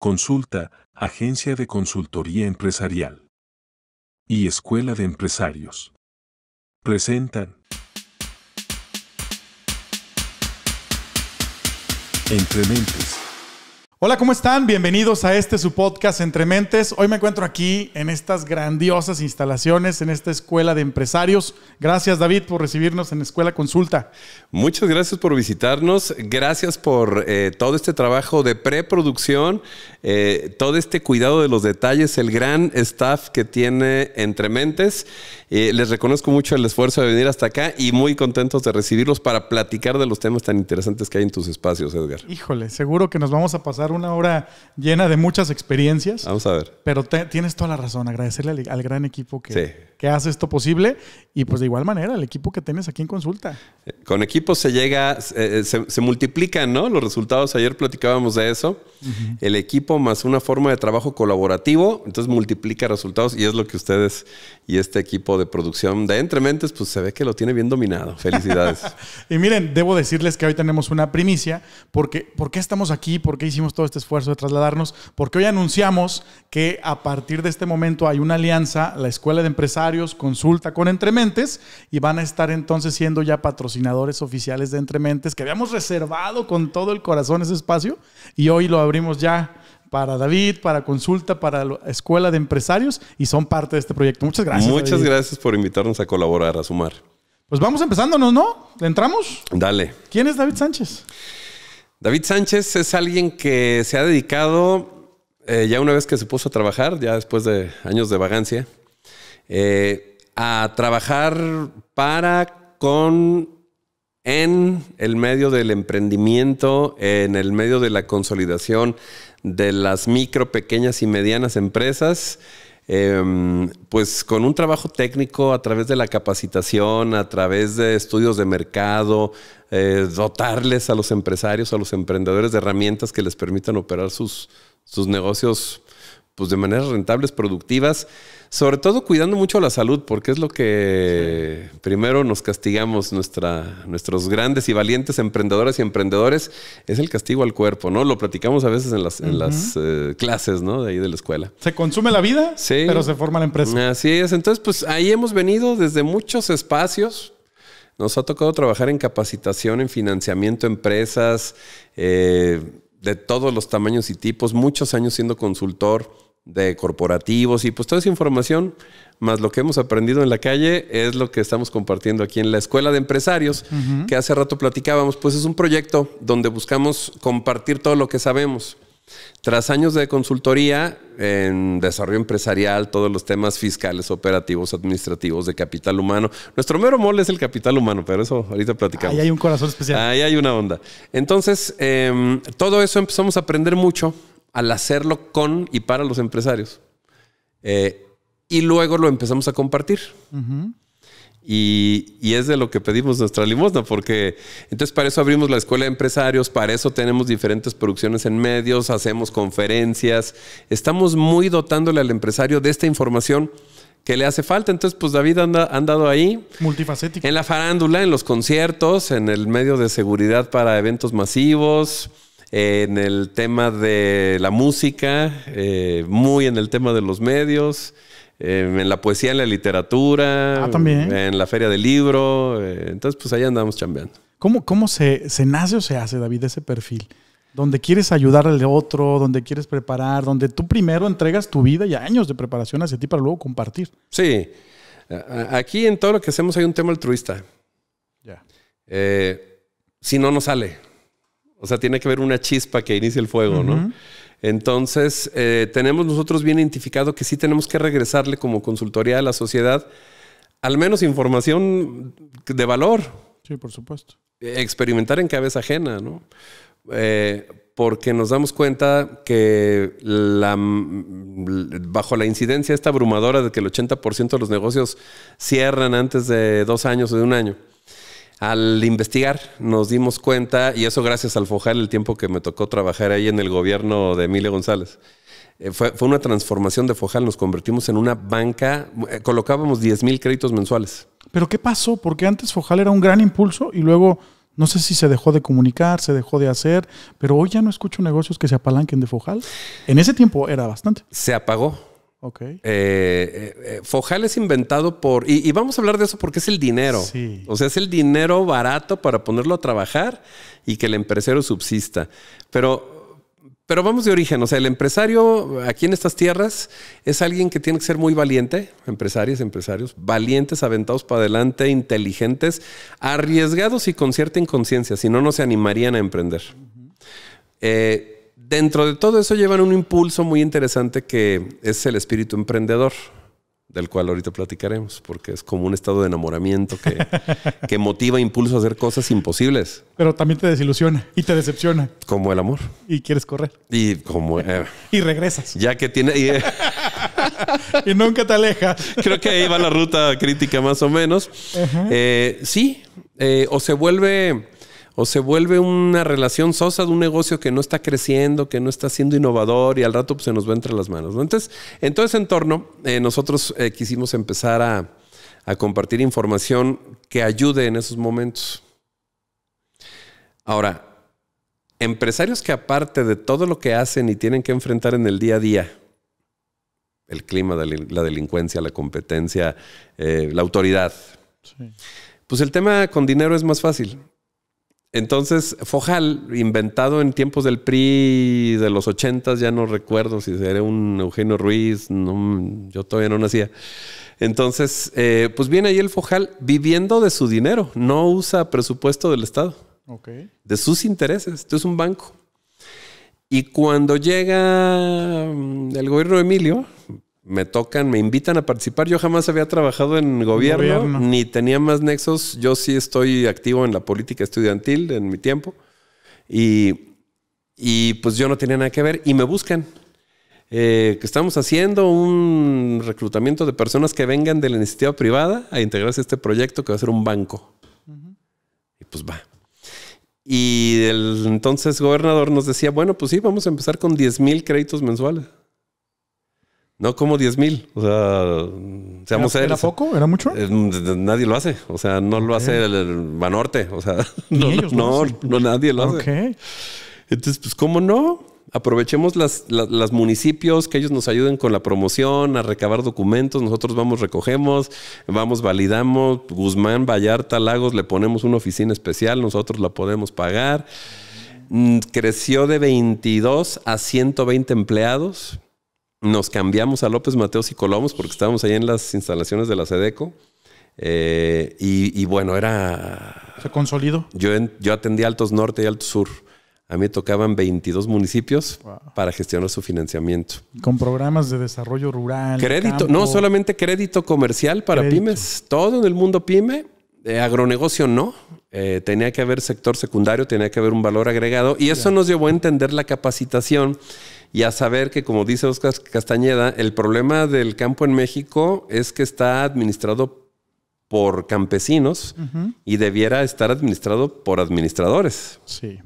Consulta, Agencia de Consultoría Empresarial y Escuela de Empresarios. Presentan Entre Mentes. Hola, ¿cómo están? Bienvenidos a este su podcast Entre Mentes. Hoy me encuentro aquí en estas grandiosas instalaciones, en esta escuela de empresarios. Gracias, David, por recibirnos en Escuela Consulta. Muchas gracias por visitarnos. Gracias por eh, todo este trabajo de preproducción, eh, todo este cuidado de los detalles, el gran staff que tiene Entre Mentes. Eh, les reconozco mucho el esfuerzo de venir hasta acá y muy contentos de recibirlos para platicar de los temas tan interesantes que hay en tus espacios, Edgar. Híjole, seguro que nos vamos a pasar una hora llena de muchas experiencias. Vamos a ver. Pero tienes toda la razón, agradecerle al, gran equipo que, hace esto posible y pues de igual manera al equipo que tienes aquí en consulta. Con equipos se llega, eh, eh, se, se, multiplican, ¿no? Los resultados, ayer platicábamos de eso. El equipo más una forma de trabajo colaborativo, entonces multiplica resultados y es lo que ustedes y este equipo de producción de Entre Mentes, pues se ve que lo tiene bien dominado. Felicidades. y miren, debo decirles que hoy tenemos una primicia porque ¿por qué estamos aquí? ¿Por qué hicimos todo este esfuerzo de trasladarnos, porque hoy anunciamos que a partir de este momento hay una alianza, la Escuela de Empresarios consulta con Entrementes y van a estar entonces siendo ya patrocinadores oficiales de Entrementes, que habíamos reservado con todo el corazón ese espacio y hoy lo abrimos ya para David, para consulta, para la Escuela de Empresarios y son parte de este proyecto. Muchas gracias. Muchas gracias por invitarnos a colaborar, a sumar. Pues vamos empezándonos, ¿no? entramos? Dale. ¿Quién es David Sánchez? David Sánchez es alguien que se ha dedicado, eh, ya una vez que se puso a trabajar, ya después de años de vagancia, eh, a trabajar para, con, en el medio del emprendimiento, en el medio de la consolidación de las micro, pequeñas y medianas empresas. Em, pues con un trabajo técnico a través de la capacitación, a través de estudios de mercado, eh, dotarles a los empresarios, a los emprendedores de herramientas que les permitan operar sus, sus negocios pues de maneras rentables, productivas. Sobre todo cuidando mucho la salud, porque es lo que primero nos castigamos nuestra, nuestros grandes y valientes emprendedores y emprendedores, es el castigo al cuerpo, ¿no? Lo platicamos a veces en las, eh, clases, ¿no? De ahí de la escuela. Se consume la vida, sí. pero se forma la empresa. Así es, entonces pues ahí hemos venido desde muchos espacios, nos ha tocado trabajar en capacitación, en financiamiento, empresas eh, de todos los tamaños y tipos, muchos años siendo consultor de corporativos y pues toda esa información, más lo que hemos aprendido en la calle, es lo que estamos compartiendo aquí en la Escuela de Empresarios, que hace rato platicábamos, pues es un proyecto donde buscamos compartir todo lo que sabemos. Tras años de consultoría en desarrollo empresarial, todos los temas fiscales, operativos, administrativos, de capital humano. Nuestro mero mole es el capital humano, pero eso ahorita platicamos. Ahí hay un corazón especial. Ahí hay una onda. Entonces, em, todo eso empezamos a aprender mucho al hacerlo con y para los empresarios. Eh, y luego lo empezamos a compartir. y, es de lo que pedimos nuestra limosna, porque entonces para eso abrimos la escuela de empresarios, para eso tenemos diferentes producciones en medios, hacemos conferencias, estamos muy dotándole al empresario de esta información que le hace falta. Entonces, pues David anda, andado ahí. multifacética En la farándula, en los conciertos, en el medio de seguridad para eventos masivos en el tema de la música, eh, muy en el tema de los medios, eh, en la poesía, en la literatura, ah, en la feria del libro. Eh, entonces, pues ahí andamos chambeando. ¿Cómo, se, nace o se hace, David, ese perfil? Donde quieres ayudar al otro, donde quieres preparar, donde tú primero entregas tu vida y años de preparación hacia ti para luego compartir. Sí. Aquí en todo lo que hacemos hay un tema altruista. si no, no sale. O sea, tiene que haber una chispa que inicie el fuego, ¿no? Entonces, eh, tenemos nosotros bien identificado que sí tenemos que regresarle como consultoría a la sociedad al menos información de valor. Sí, por supuesto. Eh, experimentar en cabeza ajena, ¿no? Eh, porque nos damos cuenta que la, bajo la incidencia esta abrumadora de que el 80% de los negocios cierran antes de dos años o de un año, al investigar nos dimos cuenta, y eso gracias al Fojal, el tiempo que me tocó trabajar ahí en el gobierno de Emilio González. Eh, fue, una transformación de Fojal, nos convertimos en una banca, eh, colocábamos 10 mil créditos mensuales. ¿Pero qué pasó? Porque antes Fojal era un gran impulso y luego no sé si se dejó de comunicar, se dejó de hacer, pero hoy ya no escucho negocios que se apalanquen de Fojal. En ese tiempo era bastante. Se apagó, Ok. Eh, eh, Fojal es inventado por. Y, vamos a hablar de eso porque es el dinero. O sea, es el dinero barato para ponerlo a trabajar y que el empresario subsista. Pero, pero vamos de origen. O sea, el empresario aquí en estas tierras es alguien que tiene que ser muy valiente. Empresarios, empresarios. Valientes, aventados para adelante, inteligentes, arriesgados y con cierta inconsciencia. Si no, no se animarían a emprender dentro de todo eso llevan un impulso muy interesante que es el espíritu emprendedor, del cual ahorita platicaremos, porque es como un estado de enamoramiento que, que motiva impulso a hacer cosas imposibles. Pero también te desilusiona y te decepciona. Como el amor. Y quieres correr. Y como... Eh, y regresas. Ya que tiene... Y, eh, nunca te aleja. Creo que ahí va la ruta crítica más o menos. Eh, sí, o se vuelve o se vuelve una relación sosa de un negocio que no está creciendo, que no está siendo innovador y al rato pues, se nos va entre las manos. Entonces, en todo ese entorno, eh, nosotros eh, quisimos empezar a, compartir información que ayude en esos momentos. Ahora, empresarios que aparte de todo lo que hacen y tienen que enfrentar en el día a día, el clima, la delincuencia, la competencia, eh, la autoridad, pues el tema con dinero es más fácil. Entonces, Fojal, inventado en tiempos del PRI de los ochentas, ya no recuerdo si era un Eugenio Ruiz, no, yo todavía no nacía. Entonces, eh, pues viene ahí el Fojal viviendo de su dinero, no usa presupuesto del Estado, de sus intereses. Esto es un banco. Y cuando llega mm, el gobierno de Emilio, me tocan, me invitan a participar. Yo jamás había trabajado en gobierno, ni tenía más nexos. Yo sí estoy activo en la política estudiantil en mi tiempo. Y, pues yo no tenía nada que ver y me buscan. Eh, que estamos haciendo un reclutamiento de personas que vengan de la iniciativa privada a integrarse a este proyecto que va a ser un banco. Y pues va. Y el entonces gobernador nos decía, bueno, pues sí, vamos a empezar con 10 mil créditos mensuales. No, como 10 mil. O sea, seamos ¿Era, poco? ¿Era mucho? Eh, nadie lo hace. O sea, no lo hace el, Banorte. O sea, no, no, nadie lo hace. hace. Entonces, pues, ¿cómo no? Aprovechemos las, municipios, que ellos nos ayuden con la promoción, a recabar documentos. Nosotros vamos, recogemos, vamos, validamos. Guzmán, Vallarta, Lagos, le ponemos una oficina especial. Nosotros la podemos pagar. Mm, creció de 22 a 120 empleados nos cambiamos a López Mateos y Colomos porque estábamos ahí en las instalaciones de la Sedeco. Eh, y, bueno, era. ¿Se consolidó? Yo, yo atendía Altos Norte y Altos Sur. A mí me tocaban 22 municipios para gestionar su financiamiento. Con programas de desarrollo rural. Crédito, no solamente crédito comercial para pymes, todo en el mundo pyme, eh, agronegocio no. Eh, tenía que haber sector secundario, tenía que haber un valor agregado y eso nos llevó a entender la capacitación y a saber que, como dice Oscar Castañeda, el problema del campo en México es que está administrado por campesinos y debiera estar administrado por administradores. Sí.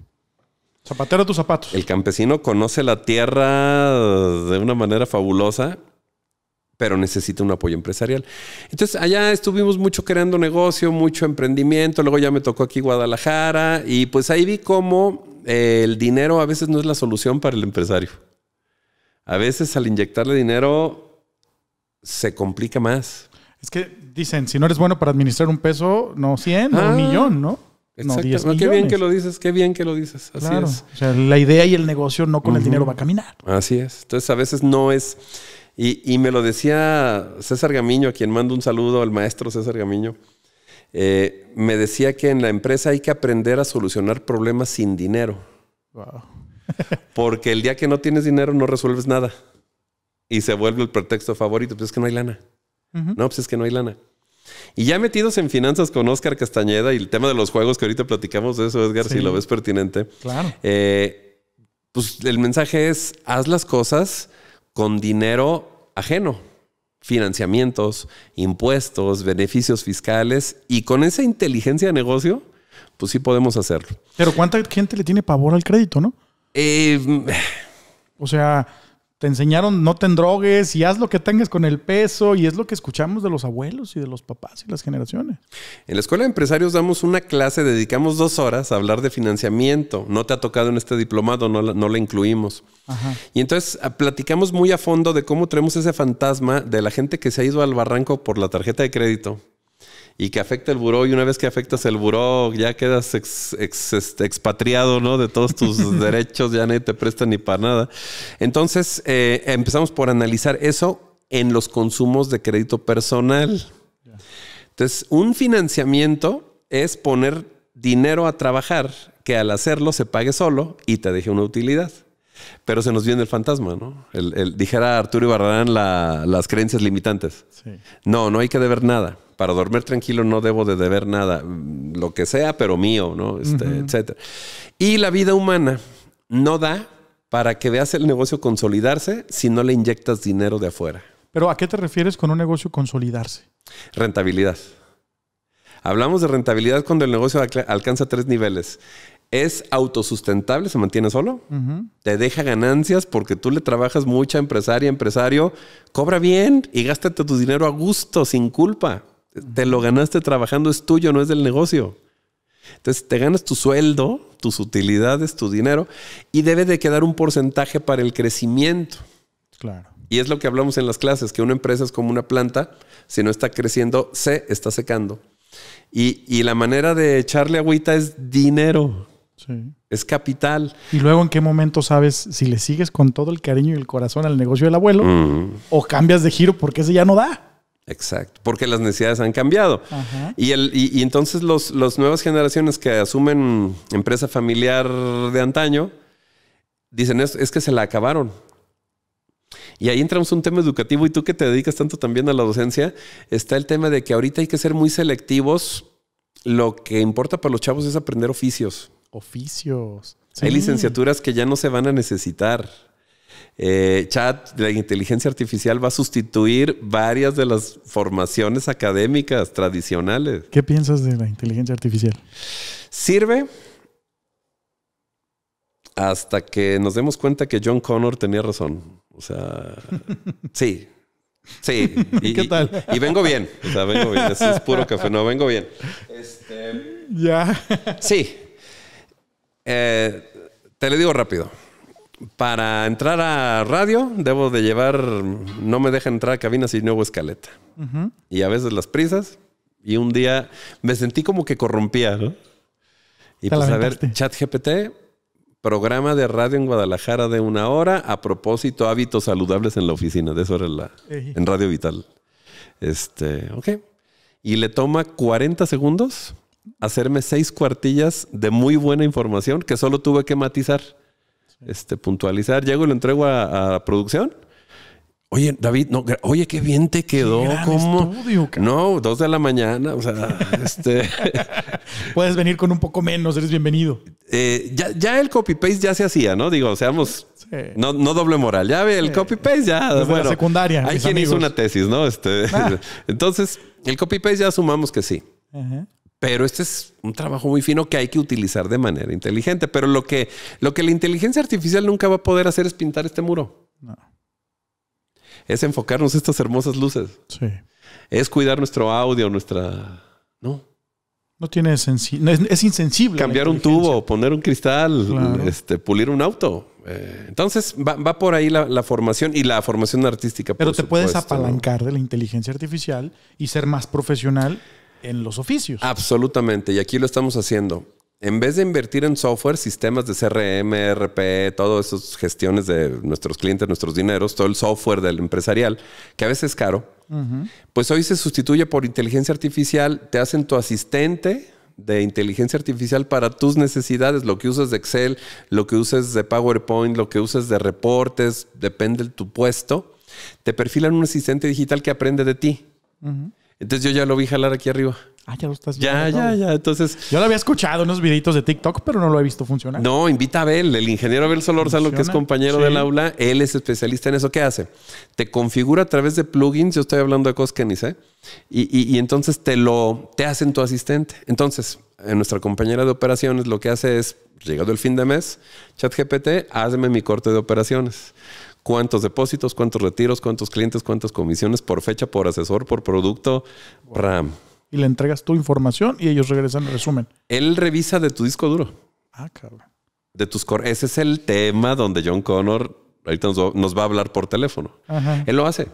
Zapatero tus zapatos. El campesino conoce la tierra de una manera fabulosa, pero necesita un apoyo empresarial. Entonces, allá estuvimos mucho creando negocio, mucho emprendimiento, luego ya me tocó aquí Guadalajara y pues ahí vi cómo eh, el dinero a veces no es la solución para el empresario a veces al inyectarle dinero se complica más. Es que dicen, si no eres bueno para administrar un peso, no 100, no un ah, millón, ¿no? No, qué bien que lo dices, qué bien que lo dices. la idea y el negocio no con el dinero va a caminar. Así es. Entonces, a veces no es. Y, me lo decía César Gamiño, a quien mando un saludo, al maestro César Gamiño. Eh, me decía que en la empresa hay que aprender a solucionar problemas sin dinero. Wow. Porque el día que no tienes dinero no resuelves nada. Y se vuelve el pretexto favorito. Pues es que no hay lana. No, pues es que no hay lana. Y ya metidos en finanzas con Oscar Castañeda y el tema de los juegos que ahorita platicamos de eso, Edgar, si lo ves pertinente. Claro. Eh, pues el mensaje es: haz las cosas con dinero ajeno, financiamientos, impuestos, beneficios fiscales y con esa inteligencia de negocio, pues sí podemos hacerlo. Pero ¿cuánta gente le tiene pavor al crédito, no? Eh, o sea, te enseñaron no te drogues y haz lo que tengas con el peso y es lo que escuchamos de los abuelos y de los papás y las generaciones. En la escuela de empresarios damos una clase, dedicamos dos horas a hablar de financiamiento. No te ha tocado en este diplomado, no la, incluimos. Y entonces ah, platicamos muy a fondo de cómo traemos ese fantasma de la gente que se ha ido al barranco por la tarjeta de crédito y que afecta el buró y una vez que afectas el buró ya quedas este, expatriado ¿no? de todos tus derechos, ya nadie te presta ni para nada. Entonces eh, empezamos por analizar eso en los consumos de crédito personal. Entonces, un financiamiento es poner dinero a trabajar que al hacerlo se pague solo y te deje una utilidad. Pero se nos viene el fantasma, ¿no? El, dijera Arturo y la, las creencias limitantes. No, no hay que deber nada. Para dormir tranquilo no debo de deber nada. Lo que sea, pero mío, ¿no? Este, Etcétera. Y la vida humana no da para que veas el negocio consolidarse si no le inyectas dinero de afuera. ¿Pero a qué te refieres con un negocio consolidarse? Rentabilidad. Hablamos de rentabilidad cuando el negocio alcanza tres niveles es autosustentable, se mantiene solo, te deja ganancias porque tú le trabajas mucha empresaria, empresario, cobra bien y gástate tu dinero a gusto, sin culpa. Te lo ganaste trabajando, es tuyo, no es del negocio. Entonces te ganas tu sueldo, tus utilidades, tu dinero y debe de quedar un porcentaje para el crecimiento. Claro. Y es lo que hablamos en las clases, que una empresa es como una planta, si no está creciendo, se está secando. Y, y la manera de echarle agüita es dinero. Es capital. Y luego en qué momento sabes si le sigues con todo el cariño y el corazón al negocio del abuelo mm. o cambias de giro porque ese ya no da. Exacto, porque las necesidades han cambiado. Y, entonces las los nuevas generaciones que asumen empresa familiar de antaño dicen, es, es que se la acabaron. Y ahí entramos un tema educativo y tú que te dedicas tanto también a la docencia, está el tema de que ahorita hay que ser muy selectivos. Lo que importa para los chavos es aprender oficios oficios. Hay licenciaturas que ya no se van a necesitar. Eh, chat, la inteligencia artificial va a sustituir varias de las formaciones académicas tradicionales. ¿Qué piensas de la inteligencia artificial? Sirve hasta que nos demos cuenta que John Connor tenía razón. O sea, sí, sí. Y, ¿Qué tal? Y, vengo bien. O sea, vengo bien. es puro café. No, vengo bien. Este, ya. Sí, eh, te le digo rápido. Para entrar a radio debo de llevar, no me deja entrar a cabina si no hubo escaleta. Y a veces las prisas. Y un día me sentí como que corrompía, Y pues a ver, chat GPT, programa de radio en Guadalajara de una hora a propósito hábitos saludables en la oficina. De eso era la... En Radio Vital. Este, ok. Y le toma 40 segundos hacerme seis cuartillas de muy buena información que solo tuve que matizar, este, puntualizar. Llego y lo entrego a, producción. Oye, David, no, oye, qué bien te quedó. como no, dos de la mañana. O sea, este. Puedes venir con un poco menos, eres bienvenido. Eh, ya, ya, el copy paste ya se hacía, ¿no? Digo, seamos. No, no doble moral. Ya ve, el copy paste ya. bueno, la secundaria. Hay quien hizo una tesis, ¿no? Este. Ah. Entonces, el copy paste ya sumamos que sí. Ajá. Pero este es un trabajo muy fino que hay que utilizar de manera inteligente. Pero lo que, lo que la inteligencia artificial nunca va a poder hacer es pintar este muro. No. Es enfocarnos estas hermosas luces. Sí. Es cuidar nuestro audio, nuestra. No. No tiene sentido. Es, insensible. Cambiar un tubo, poner un cristal, este, pulir un auto. Eh, entonces va, por ahí la, formación y la formación artística. Pero te puedes apalancar de la inteligencia artificial y ser más profesional en los oficios. Absolutamente, y aquí lo estamos haciendo. En vez de invertir en software, sistemas de CRM, RP, todas esas gestiones de nuestros clientes, nuestros dineros, todo el software del empresarial, que a veces es caro, pues hoy se sustituye por inteligencia artificial, te hacen tu asistente de inteligencia artificial para tus necesidades, lo que uses de Excel, lo que uses de PowerPoint, lo que uses de reportes, depende de tu puesto. Te perfilan un asistente digital que aprende de ti. Entonces yo ya lo vi jalar aquí arriba. Ah, ya lo estás viendo. Ya, ya, ya. Entonces. Yo lo había escuchado en unos videitos de TikTok, pero no lo he visto funcionar. No, invita a Abel, el ingeniero Abel lo que es compañero del aula. Él es especialista en eso. ¿Qué hace? Te configura a través de plugins. Yo estoy hablando de cosas que ni sé. Y, y, entonces te lo te hacen tu asistente. Entonces, en eh, nuestra compañera de operaciones lo que hace es, llegado el fin de mes, ChatGPT, hazme mi corte de operaciones cuántos depósitos, cuántos retiros, cuántos clientes, cuántas comisiones por fecha, por asesor, por producto, RAM. Y le entregas tu información y ellos regresan el resumen. Él revisa de tu disco duro. Ah, cabrón. De tus core. Ese es el tema donde John Connor ahorita nos va, a hablar por teléfono. Él lo hace.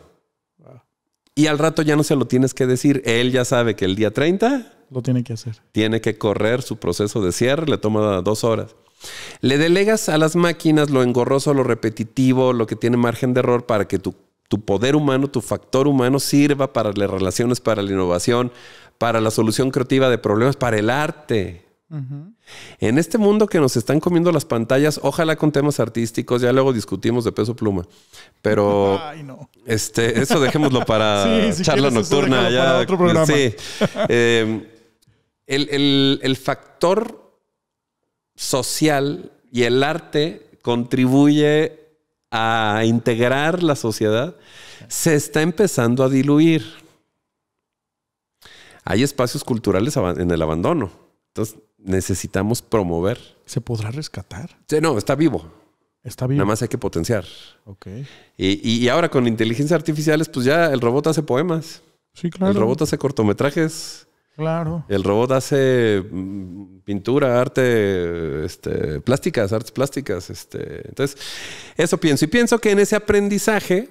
Y al rato ya no se lo tienes que decir. Él ya sabe que el día 30 lo tiene que hacer. Tiene que correr su proceso de cierre, le toma dos horas. Le delegas a las máquinas lo engorroso, lo repetitivo, lo que tiene margen de error para que tu, tu poder humano, tu factor humano sirva para las relaciones, para la innovación, para la solución creativa de problemas, para el arte. En este mundo que nos están comiendo las pantallas, ojalá con temas artísticos, ya luego discutimos de peso pluma. Pero no. este, eso dejémoslo para charla nocturna. Ya, otro programa. Sí. Eh, el, el, el factor social y el arte contribuye a integrar la sociedad, se está empezando a diluir. Hay espacios culturales en el abandono. Entonces necesitamos promover. ¿Se podrá rescatar? Sí, no, está vivo. Está vivo. Nada más hay que potenciar. Ok. Y, ahora con inteligencia artificial, pues ya el robot hace poemas. Sí, claro. El robot hace cortometrajes. Claro. El robot hace mm, pintura, arte, este, plásticas, artes plásticas. Este. Entonces, eso pienso. Y pienso que en ese aprendizaje,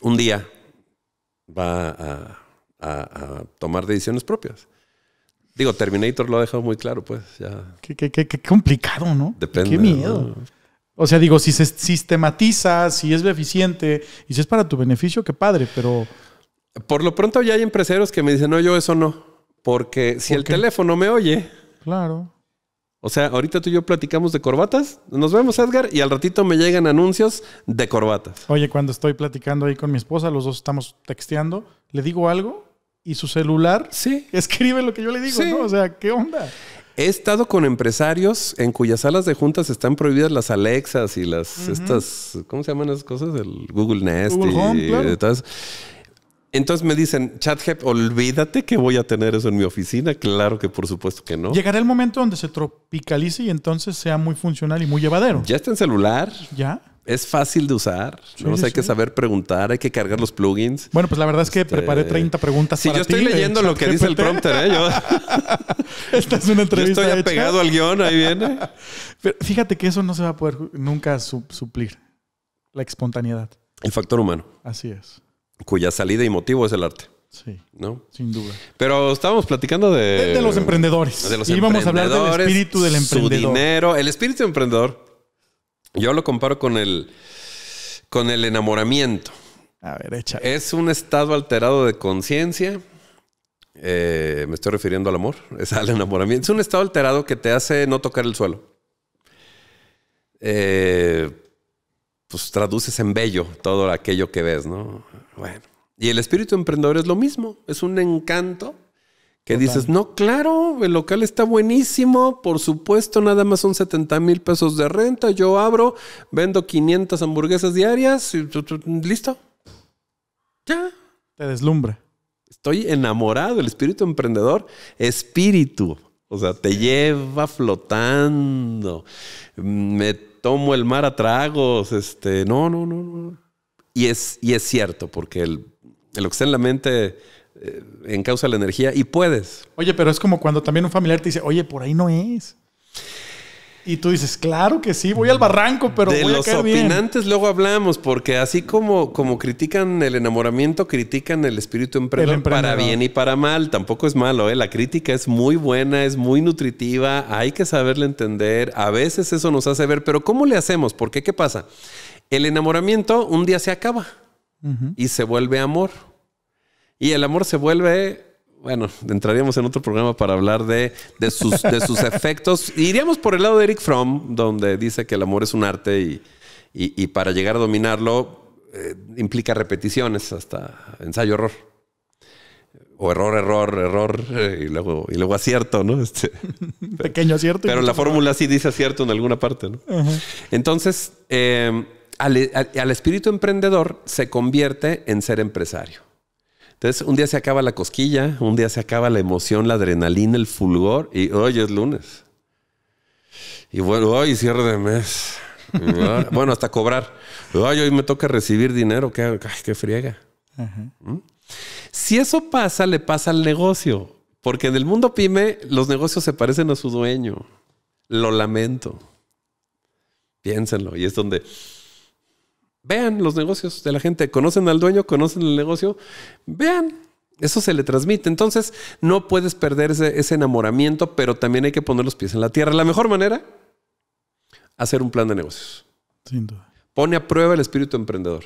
un día va a, tomar decisiones propias. Digo, Terminator lo ha dejado muy claro, pues Qué, qué, qué, complicado, ¿no? Depende. Qué miedo. O sea, digo, si se sistematiza, si es eficiente y si es para tu beneficio, qué padre, pero por lo pronto ya hay empresarios que me dicen, no, yo eso no. Porque si el teléfono me oye. Claro. O sea, ahorita tú y yo platicamos de corbatas. Nos vemos, Edgar, y al ratito me llegan anuncios de corbatas. Oye, cuando estoy platicando ahí con mi esposa, los dos estamos texteando, le digo algo y su celular sí. escribe lo que yo le digo, ¿no? O sea, ¿qué onda? He estado con empresarios en cuyas salas de juntas están prohibidas las Alexas y las estas, ¿cómo se llaman esas cosas? El Google Nest y, entonces me dicen, ChatGPT, olvídate que voy a tener eso en mi oficina. Claro que por supuesto que no. Llegará el momento donde se tropicalice y entonces sea muy funcional y muy llevadero. Ya está en celular. Ya. Es fácil de usar. no hay que saber preguntar, hay que cargar los plugins. Bueno, pues la verdad es que este, preparé 30 preguntas sí, yo estoy eh, leyendo lo que dice el prompter, ¿eh? Esta es una entrevista. Yo estoy apegado al guión, ahí viene. Pero fíjate que eso no se va a poder nunca suplir. La espontaneidad. El factor humano. Así es cuya salida y motivo es el arte. Sí. ¿No? Sin duda. Pero estábamos platicando de. De, los emprendedores. De los y íbamos a hablar del espíritu del emprendedor. Su dinero. El espíritu emprendedor. Yo lo comparo con el. con el enamoramiento. A ver, échale. Es un estado alterado de conciencia. Eh, me estoy refiriendo al amor, es al enamoramiento. Es un estado alterado que te hace no tocar el suelo. Eh, pues traduces en bello todo aquello que ves, ¿no? Bueno. Y el espíritu emprendedor es lo mismo, es un encanto que dices, no, claro, el local está buenísimo, por supuesto, nada más son 70 mil pesos de renta, yo abro, vendo 500 hamburguesas diarias y listo. Ya. Te deslumbra. Estoy enamorado, el espíritu emprendedor, espíritu, o sea, te lleva flotando. Mm, me tomo el mar a tragos, este, no, no, no, no. Y es, y es cierto, porque el, lo que está en la mente eh, encausa la energía y puedes. Oye, pero es como cuando también un familiar te dice, oye, por ahí no es. Y tú dices, claro que sí, voy al barranco, pero voy a los opinantes luego hablamos, porque así como, como critican el enamoramiento, critican el espíritu emprendedor, para bien y para mal. Tampoco es malo, ¿eh? la crítica es muy buena, es muy nutritiva, hay que saberla entender. A veces eso nos hace ver, pero ¿cómo le hacemos? Porque ¿qué pasa? El enamoramiento un día se acaba y se vuelve amor. Y el amor se vuelve bueno, entraríamos en otro programa para hablar de, sus, efectos. Iríamos por el lado de Eric Fromm, donde dice que el amor es un arte y, y, para llegar a dominarlo eh, implica repeticiones hasta ensayo-error. O error, error, error, eh, y luego, y luego acierto, ¿no? Este, Pequeño acierto. Pero la fórmula sí dice acierto en alguna parte, ¿no? Entonces, eh, al espíritu emprendedor se convierte en ser empresario. Entonces, un día se acaba la cosquilla, un día se acaba la emoción, la adrenalina, el fulgor, y hoy es lunes. Y bueno, hoy cierre de mes. bueno, hasta cobrar. Ay, hoy me toca recibir dinero, qué, qué friega. ¿Mm? Si eso pasa, le pasa al negocio, porque en el mundo pyme los negocios se parecen a su dueño. Lo lamento. Piénsenlo, y es donde Vean los negocios de la gente, conocen al dueño, conocen el negocio, vean, eso se le transmite. Entonces, no puedes perder ese, enamoramiento, pero también hay que poner los pies en la tierra. La mejor manera, hacer un plan de negocios. Sin duda. Pone a prueba el espíritu emprendedor.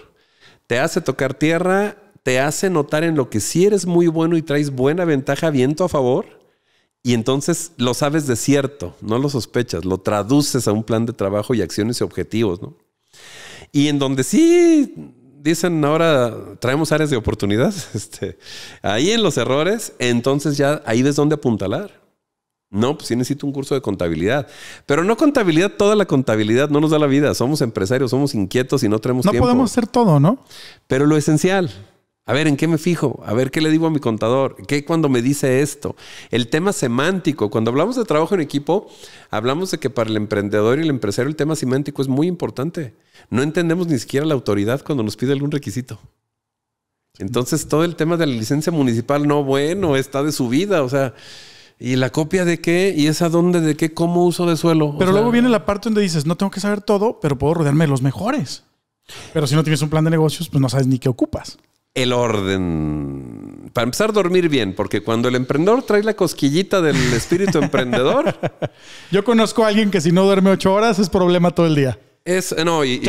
Te hace tocar tierra, te hace notar en lo que si sí eres muy bueno y traes buena ventaja, viento a favor. Y entonces lo sabes de cierto, no lo sospechas, lo traduces a un plan de trabajo y acciones y objetivos, ¿no? Y en donde sí dicen ahora traemos áreas de oportunidad, este, ahí en los errores, entonces ya ahí ves dónde apuntalar. No, pues sí necesito un curso de contabilidad. Pero no contabilidad, toda la contabilidad no nos da la vida. Somos empresarios, somos inquietos y no tenemos tiempo. No podemos hacer todo, ¿no? Pero lo esencial. A ver, ¿en qué me fijo? A ver, ¿qué le digo a mi contador? ¿Qué cuando me dice esto? El tema semántico. Cuando hablamos de trabajo en equipo, hablamos de que para el emprendedor y el empresario el tema semántico es muy importante. No entendemos ni siquiera la autoridad cuando nos pide algún requisito. Entonces, todo el tema de la licencia municipal, no, bueno, está de vida, o sea, ¿y la copia de qué? ¿Y esa dónde? ¿De qué? ¿Cómo uso de suelo? Pero luego viene la parte donde dices, no tengo que saber todo, pero puedo rodearme de los mejores. Pero si no tienes un plan de negocios, pues no sabes ni qué ocupas. El orden. Para empezar, dormir bien, porque cuando el emprendedor trae la cosquillita del espíritu emprendedor. Yo conozco a alguien que si no duerme ocho horas es problema todo el día. Es, eh, no, y,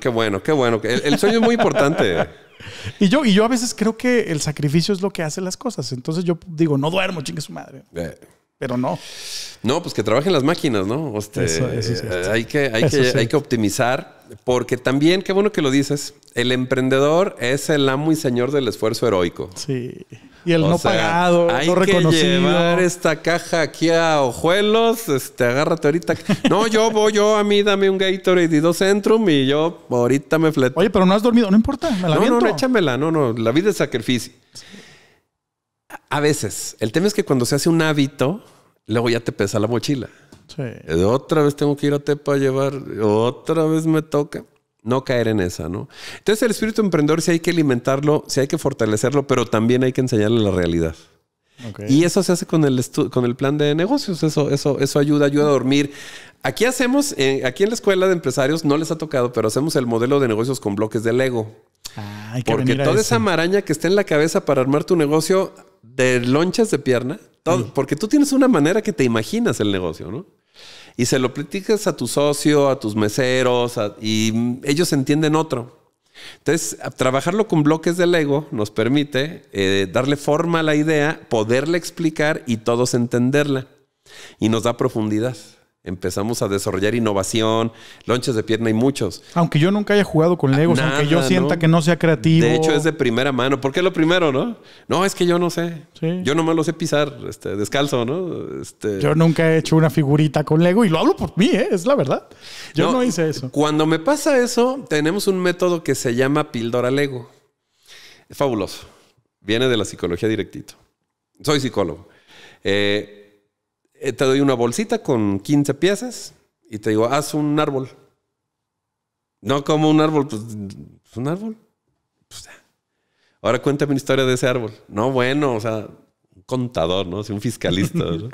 qué bueno, qué bueno. El, sueño es muy importante. y, yo, y yo a veces creo que el sacrificio es lo que hace las cosas. Entonces yo digo, no duermo, chingue su madre. Eh, pero no. No, pues que trabajen las máquinas, ¿no? Este, eso, es eh, hay, que, hay, que, hay que optimizar, porque también, qué bueno que lo dices, el emprendedor es el amo y señor del esfuerzo heroico. Sí. Y el no pagado, hay no reconocido. Que llevar esta caja aquí a ojuelos, este, agárrate ahorita. No, yo voy, yo a mí dame un Gatorade y dos Centrum y yo ahorita me fleto. Oye, pero no has dormido, no importa, me la No, no, échamela, no, no, la vida es sacrificio. A veces. El tema es que cuando se hace un hábito, luego ya te pesa la mochila. Sí. Otra vez tengo que ir a Tepa a llevar, otra vez me toca. No caer en esa, ¿no? Entonces el espíritu emprendedor sí hay que alimentarlo, sí hay que fortalecerlo, pero también hay que enseñarle la realidad. Y eso se hace con el, con el plan de negocios, eso, eso, eso ayuda, ayuda a dormir. Aquí hacemos, eh, aquí en la escuela de empresarios no les ha tocado, pero hacemos el modelo de negocios con bloques de Lego. Ah, Porque toda esa maraña que está en la cabeza para armar tu negocio, de lonchas de pierna, porque tú tienes una manera que te imaginas el negocio, ¿no? Y se lo platicas a tu socio, a tus meseros, y ellos entienden otro. Entonces, trabajarlo con bloques del ego nos permite eh, darle forma a la idea, poderla explicar y todos entenderla. Y nos da profundidad empezamos a desarrollar innovación, lonches de pierna y muchos. Aunque yo nunca haya jugado con Legos, aunque yo sienta que no sea creativo. De hecho, es de primera mano. ¿Por qué lo primero, no? No, es que yo no sé. Yo nomás lo sé pisar, este, descalzo, ¿no? Este, yo nunca he hecho una figurita con Lego y lo hablo por mí, ¿eh? es la verdad. Yo no, hice eso. Cuando me pasa eso, tenemos un método que se llama píldora Lego. Es fabuloso. Viene de la psicología directito. Soy psicólogo. Eh, eh, te doy una bolsita con 15 piezas y te digo, haz un árbol. No como un árbol, pues, pues un árbol. Pues, ahora cuéntame la historia de ese árbol. No, bueno, o sea, un contador, ¿no? Si un fiscalista. ¿no?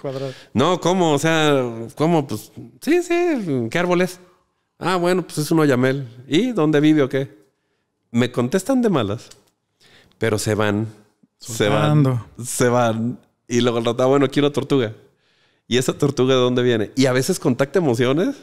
no, ¿cómo? O sea, ¿cómo? Pues sí, sí, ¿qué árbol es? Ah, bueno, pues es un oyamel. ¿Y dónde vive o qué? Me contestan de malas, pero se van. Se van. Se van. Y luego, ah, bueno, quiero tortuga. ¿Y esa tortuga de dónde viene? Y a veces contacta emociones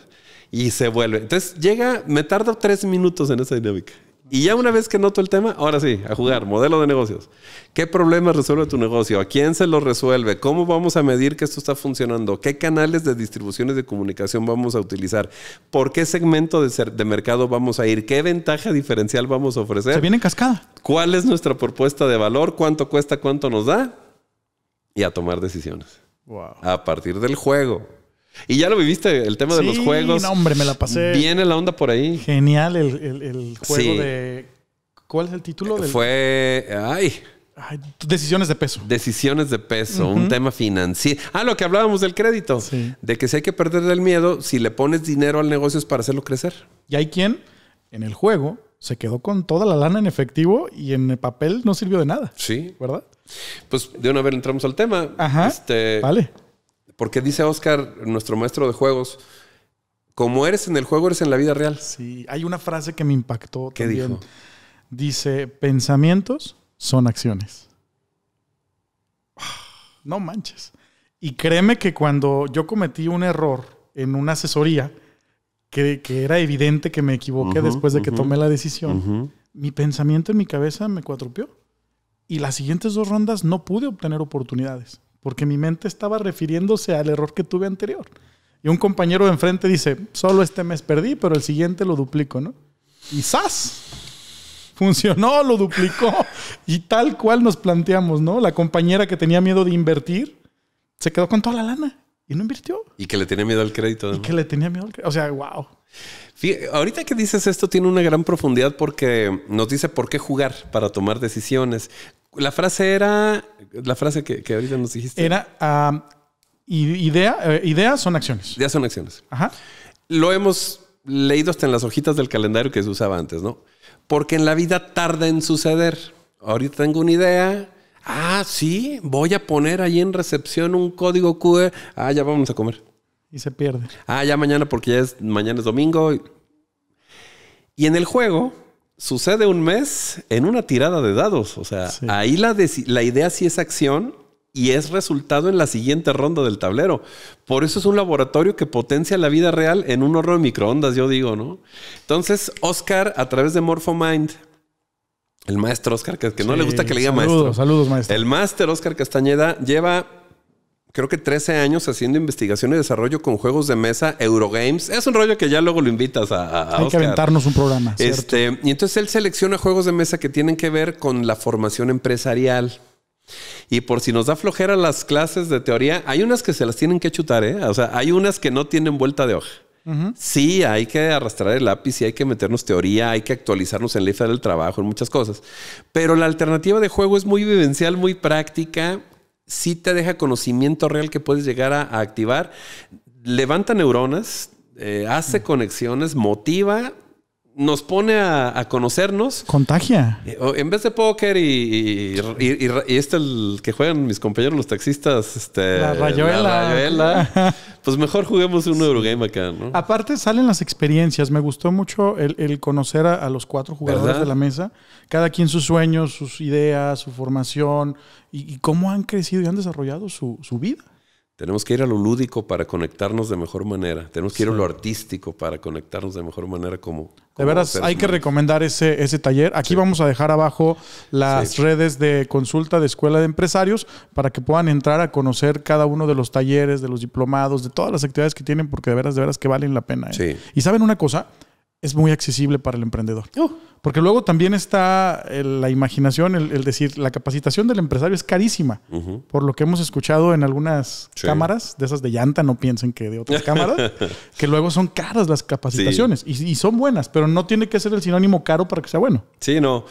y se vuelve. Entonces llega, me tardo tres minutos en esa dinámica. Y ya una vez que noto el tema, ahora sí, a jugar, modelo de negocios. ¿Qué problemas resuelve tu negocio? ¿A quién se lo resuelve? ¿Cómo vamos a medir que esto está funcionando? ¿Qué canales de distribuciones de comunicación vamos a utilizar? ¿Por qué segmento de, de mercado vamos a ir? ¿Qué ventaja diferencial vamos a ofrecer? Se viene en cascada. ¿Cuál es nuestra propuesta de valor? ¿Cuánto cuesta? ¿Cuánto nos da? Y a tomar decisiones. A partir del juego. Y ya lo viviste, el tema de los juegos. un hombre, me la pasé. Viene la onda por ahí. Genial el, juego de. ¿Cuál es el título? Del... Fue. Ay. Decisiones de peso. Decisiones de peso, un tema financiero. Ah, lo que hablábamos del crédito. De que si hay que perder el miedo, si le pones dinero al negocio es para hacerlo crecer. ¿Y hay quien en el juego se quedó con toda la lana en efectivo y en el papel no sirvió de nada. Sí. ¿Verdad? Pues de una vez entramos al tema. Ajá. Este, vale. Porque dice Oscar, nuestro maestro de juegos, como eres en el juego, eres en la vida real. Sí, hay una frase que me impactó. ¿Qué dijo? Dice, pensamientos son acciones. No manches. Y créeme que cuando yo cometí un error en una asesoría, que, era evidente que me equivoqué después de que tomé la decisión, mi pensamiento en mi cabeza me cuatropeó Y las siguientes dos rondas no pude obtener oportunidades, porque mi mente estaba refiriéndose al error que tuve anterior. Y un compañero de enfrente dice, solo este mes perdí, pero el siguiente lo duplico, ¿no? Y ¡zas! funcionó, lo duplicó y tal cual nos planteamos, ¿no? La compañera que tenía miedo de invertir se quedó con toda la lana. Y no invirtió. Y que le tenía miedo al crédito. Y que le tenía miedo al crédito. O sea, wow. ahorita que dices esto tiene una gran profundidad porque nos dice por qué jugar para tomar decisiones. La frase era, la frase que, que ahorita nos dijiste. Era, idea, eh, ideas son acciones. Ideas son acciones. Ajá. Lo hemos leído hasta en las hojitas del calendario que se usaba antes, ¿no? Porque en la vida tarda en suceder. Ahorita tengo una idea, Ah, sí, voy a poner ahí en recepción un código QR. Ah, ya vamos a comer. Y se pierde. Ah, ya mañana porque ya es, mañana es domingo. Y en el juego sucede un mes en una tirada de dados. O sea, ahí la, la idea sí es acción y es resultado en la siguiente ronda del tablero. Por eso es un laboratorio que potencia la vida real en un horno de microondas, yo digo, ¿no? Entonces, Oscar, a través de Morphomind, el maestro Oscar, que, no le gusta que le diga maestro. Saludos, maestro. El máster Oscar Castañeda lleva, creo que 13 años haciendo investigación y desarrollo con juegos de mesa, Eurogames. Es un rollo que ya luego lo invitas a. a Hay que aventarnos un programa. Este, y entonces él selecciona juegos de mesa que tienen que ver con la formación empresarial. Y por si nos da flojera las clases de teoría, hay unas que se las tienen que chutar, ¿eh? O sea, hay unas que no tienen vuelta de hoja. Sí, hay que arrastrar el lápiz, hay que meternos teoría, hay que actualizarnos en la idea del trabajo, en muchas cosas. Pero la alternativa de juego es muy vivencial, muy práctica. Sí te deja conocimiento real que puedes llegar a, activar. Levanta neuronas, eh, hace mm. conexiones, motiva nos pone a, conocernos. Contagia. Eh, en vez de póker y, y, este el que juegan mis compañeros los taxistas, este, la rayuela. pues mejor juguemos un Eurogame acá, ¿no? Aparte salen las experiencias. Me gustó mucho el, conocer a, los cuatro jugadores de la mesa. Cada quien sus sueños, sus ideas, su formación y, cómo han crecido y han desarrollado su vida. Tenemos que ir a lo lúdico para conectarnos de mejor manera. Tenemos que ir a lo artístico para conectarnos de mejor manera como... de veras, hay que recomendar ese, ese taller. Aquí vamos a dejar abajo las redes de consulta de Escuela de Empresarios para que puedan entrar a conocer cada uno de los talleres, de los diplomados, de todas las actividades que tienen, porque de veras, de veras que valen la pena. ¿eh? Y saben una cosa, es muy accesible para el emprendedor. Uh. Porque luego también está eh, la imaginación, el, decir, la capacitación del empresario es carísima. Por lo que hemos escuchado en algunas cámaras, de esas de llanta, no piensen que de otras cámaras, que luego son caras las capacitaciones y, son buenas, pero no tiene que ser el sinónimo caro para que sea bueno. Sí, no.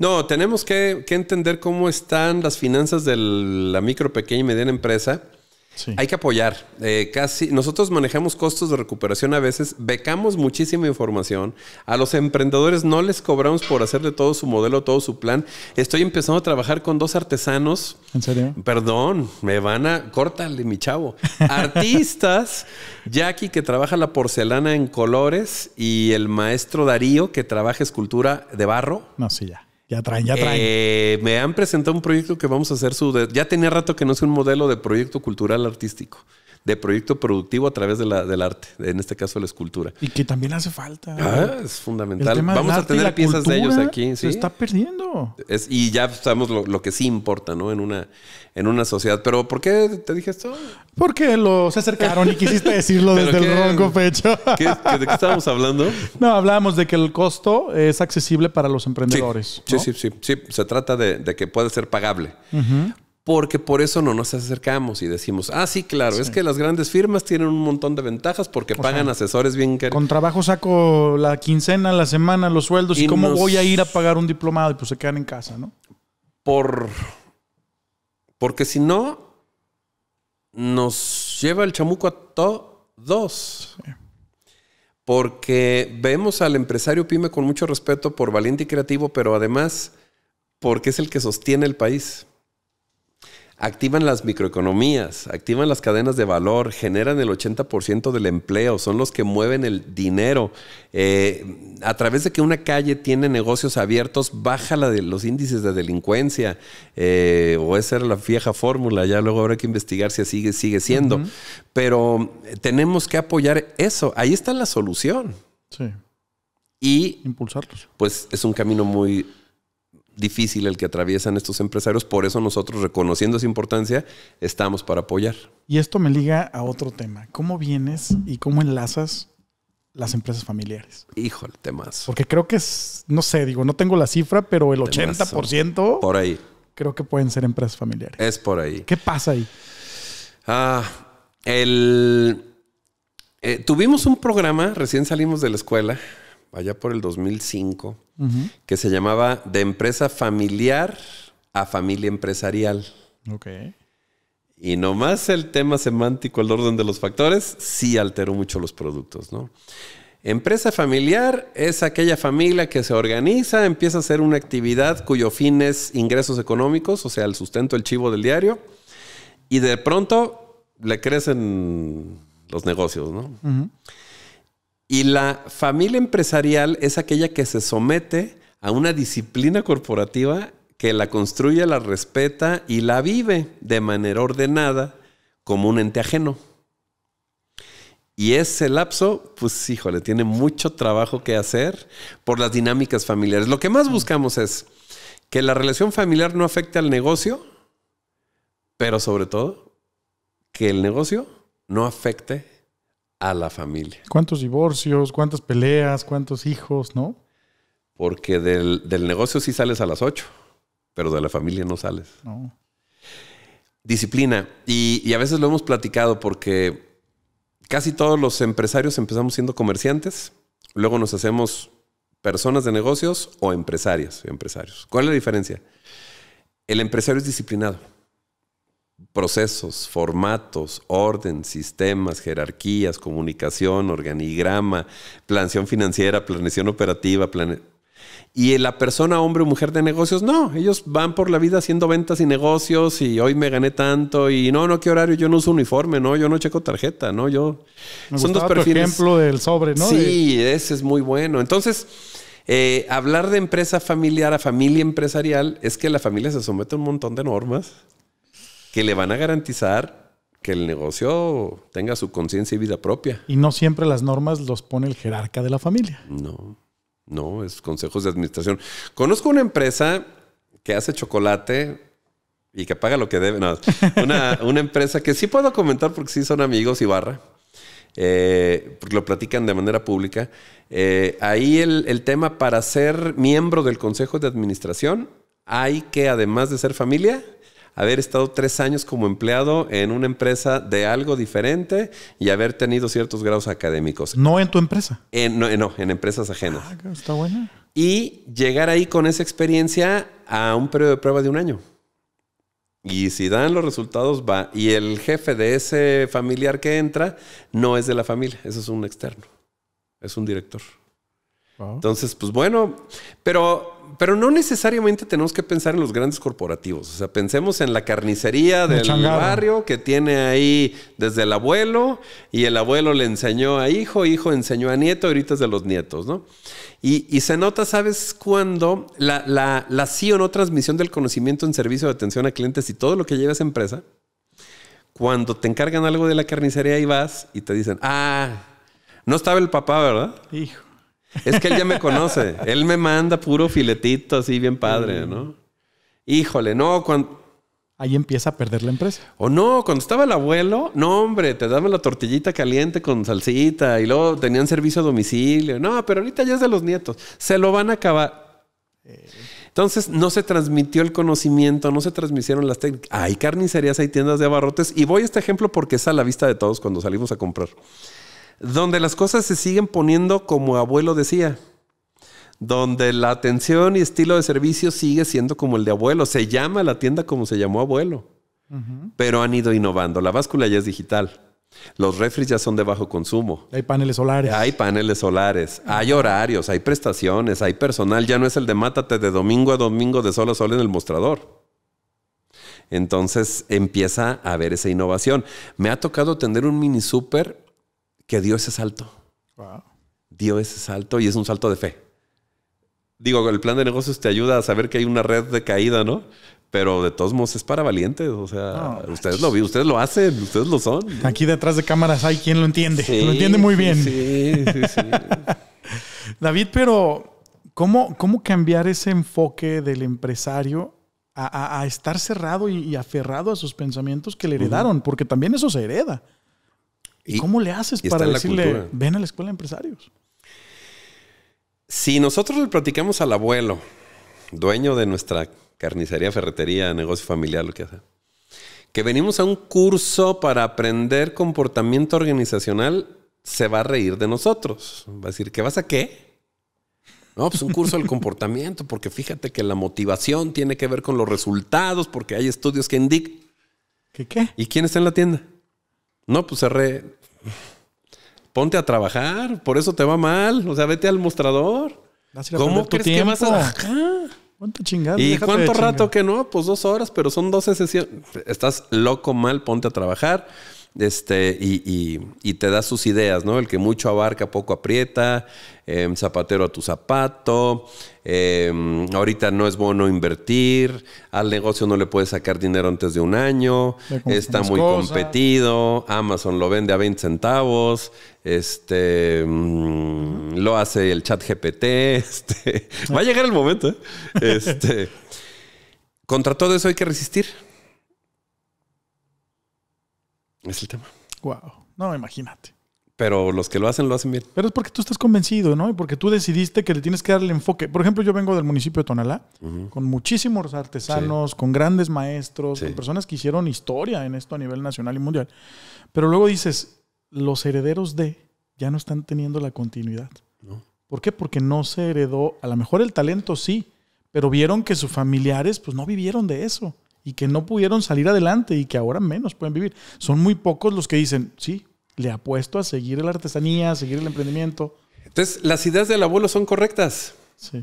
No, tenemos que entender cómo están las finanzas de la micro, pequeña y mediana empresa hay que apoyar. Eh, casi nosotros manejamos costos de recuperación a veces, becamos muchísima información. A los emprendedores no les cobramos por hacerle todo su modelo, todo su plan. Estoy empezando a trabajar con dos artesanos. ¿En serio? Perdón, me van a córtale, mi chavo. Artistas, Jackie que trabaja la porcelana en colores y el maestro Darío que trabaja escultura de barro. No, sí ya. Ya traen, ya traen. Eh, me han presentado un proyecto que vamos a hacer ya tenía rato que no es un modelo de proyecto cultural artístico de proyecto productivo a través de la, del arte, en este caso la escultura. Y que también hace falta. Ah, es fundamental. Vamos a tener piezas de ellos aquí. Se está perdiendo. y ya sabemos lo, que sí importa, ¿no? En una, en una sociedad. Pero ¿por qué te dije esto? Porque lo, se acercaron y quisiste decirlo desde el ronco pecho. ¿De qué estábamos hablando? No, hablábamos de que el costo es accesible para los emprendedores. Sí, sí, sí, Se trata de, que puede ser pagable porque por eso no nos acercamos y decimos, ah, sí, claro, es que las grandes firmas tienen un montón de ventajas porque pagan asesores bien caros. Con trabajo saco la quincena, la semana, los sueldos, ¿y, cómo voy a ir a pagar un diplomado? Y pues se quedan en casa, ¿no? Por. Porque si no, nos lleva el chamuco a todos. Porque vemos al empresario pyme con mucho respeto por valiente y creativo, pero además porque es el que sostiene el país activan las microeconomías, activan las cadenas de valor, generan el 80% del empleo, son los que mueven el dinero. Eh, a través de que una calle tiene negocios abiertos, baja la de los índices de delincuencia, eh, o esa era la vieja fórmula, ya luego habrá que investigar si sigue, sigue siendo. Pero tenemos que apoyar eso, ahí está la solución. Sí. Y... Impulsarlos. Pues es un camino muy difícil el que atraviesan estos empresarios, por eso nosotros reconociendo esa importancia estamos para apoyar. Y esto me liga a otro tema, ¿cómo vienes y cómo enlazas las empresas familiares? Híjole, temas. Porque creo que es, no sé, digo, no tengo la cifra, pero el 80% por ahí. Creo que pueden ser empresas familiares. Es por ahí. ¿Qué pasa ahí? Ah, el eh, tuvimos un programa, recién salimos de la escuela allá por el 2005, que se llamaba De empresa familiar a familia empresarial. Ok. Y nomás el tema semántico, el orden de los factores, sí alteró mucho los productos, ¿no? Empresa familiar es aquella familia que se organiza, empieza a hacer una actividad cuyo fin es ingresos económicos, o sea, el sustento, el chivo del diario, y de pronto le crecen los negocios, ¿no? Y la familia empresarial es aquella que se somete a una disciplina corporativa que la construye, la respeta y la vive de manera ordenada como un ente ajeno. Y ese lapso, pues híjole, tiene mucho trabajo que hacer por las dinámicas familiares. Lo que más buscamos es que la relación familiar no afecte al negocio, pero sobre todo que el negocio no afecte a la familia. ¿Cuántos divorcios, cuántas peleas, cuántos hijos, no? Porque del, negocio sí sales a las 8, pero de la familia no sales. Disciplina. Y, a veces lo hemos platicado porque casi todos los empresarios empezamos siendo comerciantes, luego nos hacemos personas de negocios o empresarias, empresarios. ¿Cuál es la diferencia? El empresario es disciplinado procesos, formatos, orden, sistemas, jerarquías, comunicación, organigrama, planeación financiera, planeación operativa, y la persona, hombre o mujer de negocios, no, ellos van por la vida haciendo ventas y negocios y hoy me gané tanto y no, no, qué horario, yo no uso uniforme, no, yo no checo tarjeta, no, yo... Son dos perfiles. Tu ejemplo del sobre, ¿no? Sí, ese es muy bueno. Entonces, eh, hablar de empresa familiar a familia empresarial es que la familia se somete a un montón de normas que le van a garantizar que el negocio tenga su conciencia y vida propia. Y no siempre las normas los pone el jerarca de la familia. No, no, es consejos de administración. Conozco una empresa que hace chocolate y que paga lo que debe. una, empresa que sí puedo comentar porque sí son amigos y barra. Eh, porque lo platican de manera pública. Eh, ahí el, el tema para ser miembro del consejo de administración hay que, además de ser familia, haber estado tres años como empleado en una empresa de algo diferente y haber tenido ciertos grados académicos. No en tu empresa. En, no, en empresas ajenas. Ah, está bueno. Y llegar ahí con esa experiencia a un periodo de prueba de un año. Y si dan los resultados, va. Y el jefe de ese familiar que entra no es de la familia, eso es un externo, es un director. Entonces, pues bueno, pero pero no necesariamente tenemos que pensar en los grandes corporativos. O sea, pensemos en la carnicería del barrio que tiene ahí desde el abuelo y el abuelo le enseñó a hijo, hijo enseñó a nieto, ahorita es de los nietos, ¿no? Y, se nota, ¿sabes cuando La, la, la sí o no transmisión del conocimiento en servicio de atención a clientes y todo lo que lleva esa empresa. Cuando te encargan algo de la carnicería y vas y te dicen, ah, no estaba el papá, ¿verdad? Hijo. Es que él ya me conoce. él me manda puro filetito así bien padre, mm. ¿no? Híjole, no, cuando... Ahí empieza a perder la empresa. O no, cuando estaba el abuelo, no, hombre, te daba la tortillita caliente con salsita y luego tenían servicio a domicilio. No, pero ahorita ya es de los nietos. Se lo van a acabar. Eh. Entonces, no se transmitió el conocimiento, no se transmitieron las técnicas. Hay carnicerías, hay tiendas de abarrotes. Y voy a este ejemplo porque es a la vista de todos cuando salimos a comprar donde las cosas se siguen poniendo como abuelo decía, donde la atención y estilo de servicio sigue siendo como el de abuelo, se llama la tienda como se llamó abuelo, pero han ido innovando, la báscula ya es digital. Los refres ya son de bajo consumo. Hay paneles solares. Hay paneles solares, hay horarios, hay prestaciones, hay personal. Ya no es el de mátate de domingo a domingo de solo a sol en el mostrador. Entonces empieza a haber esa innovación. Me ha tocado tener un mini súper que dio ese salto. Dio ese salto y es un salto de fe. Digo, el plan de negocios te ayuda a saber que hay una red de caída, ¿no? Pero de todos modos es para valientes. O sea, ustedes lo ustedes lo hacen, ustedes lo son. Aquí detrás de cámaras hay quien lo entiende. lo entiende muy bien. Sí, sí, sí. David, pero ¿cómo, ¿cómo cambiar ese enfoque del empresario a, estar cerrado y, aferrado a sus pensamientos que le heredaron? Porque también eso se hereda. ¿Y, cómo le haces para decirle, ven a la escuela de empresarios? Si nosotros le platicamos al abuelo, dueño de nuestra carnicería, ferretería, negocio familiar, lo que hace, que venimos a un curso para aprender comportamiento organizacional, se va a reír de nosotros. Va a decir, ¿qué vas a qué? No, pues un curso del comportamiento, porque fíjate que la motivación tiene que ver con los resultados, porque hay estudios que indican. ¿Qué qué? ¿Y quién está en la tienda? No, pues cerré. Ponte a trabajar, por eso te va mal. O sea, vete al mostrador. ¿Cómo crees que vas a.? ¿Cuánto chingado? ¿Y cuánto rato que no? Pues dos horas, pero son 12 sesiones. Estás loco mal, ponte a trabajar este, y, te da sus ideas, ¿no? El que mucho abarca, poco aprieta, em, zapatero a tu zapato, em, ahorita no es bueno invertir, al negocio no le puedes sacar dinero antes de un año, está muy competido, Amazon lo vende a 20 centavos, este, em, lo hace el chat GPT, este, va a llegar el momento, ¿eh? este, contra todo eso hay que resistir. Es el tema. Wow. No, imagínate. Pero los que lo hacen, lo hacen bien. Pero es porque tú estás convencido, ¿no? Y porque tú decidiste que le tienes que dar el enfoque. Por ejemplo, yo vengo del municipio de Tonalá, con muchísimos artesanos, con grandes maestros, con personas que hicieron historia en esto a nivel nacional y mundial. Pero luego dices, los herederos de ya no están teniendo la continuidad. ¿Por qué? Porque no se heredó, a lo mejor el talento sí, pero vieron que sus familiares pues no vivieron de eso y que no pudieron salir adelante y que ahora menos pueden vivir. Son muy pocos los que dicen, sí, le apuesto a seguir la artesanía, a seguir el emprendimiento. Entonces, las ideas del abuelo son correctas.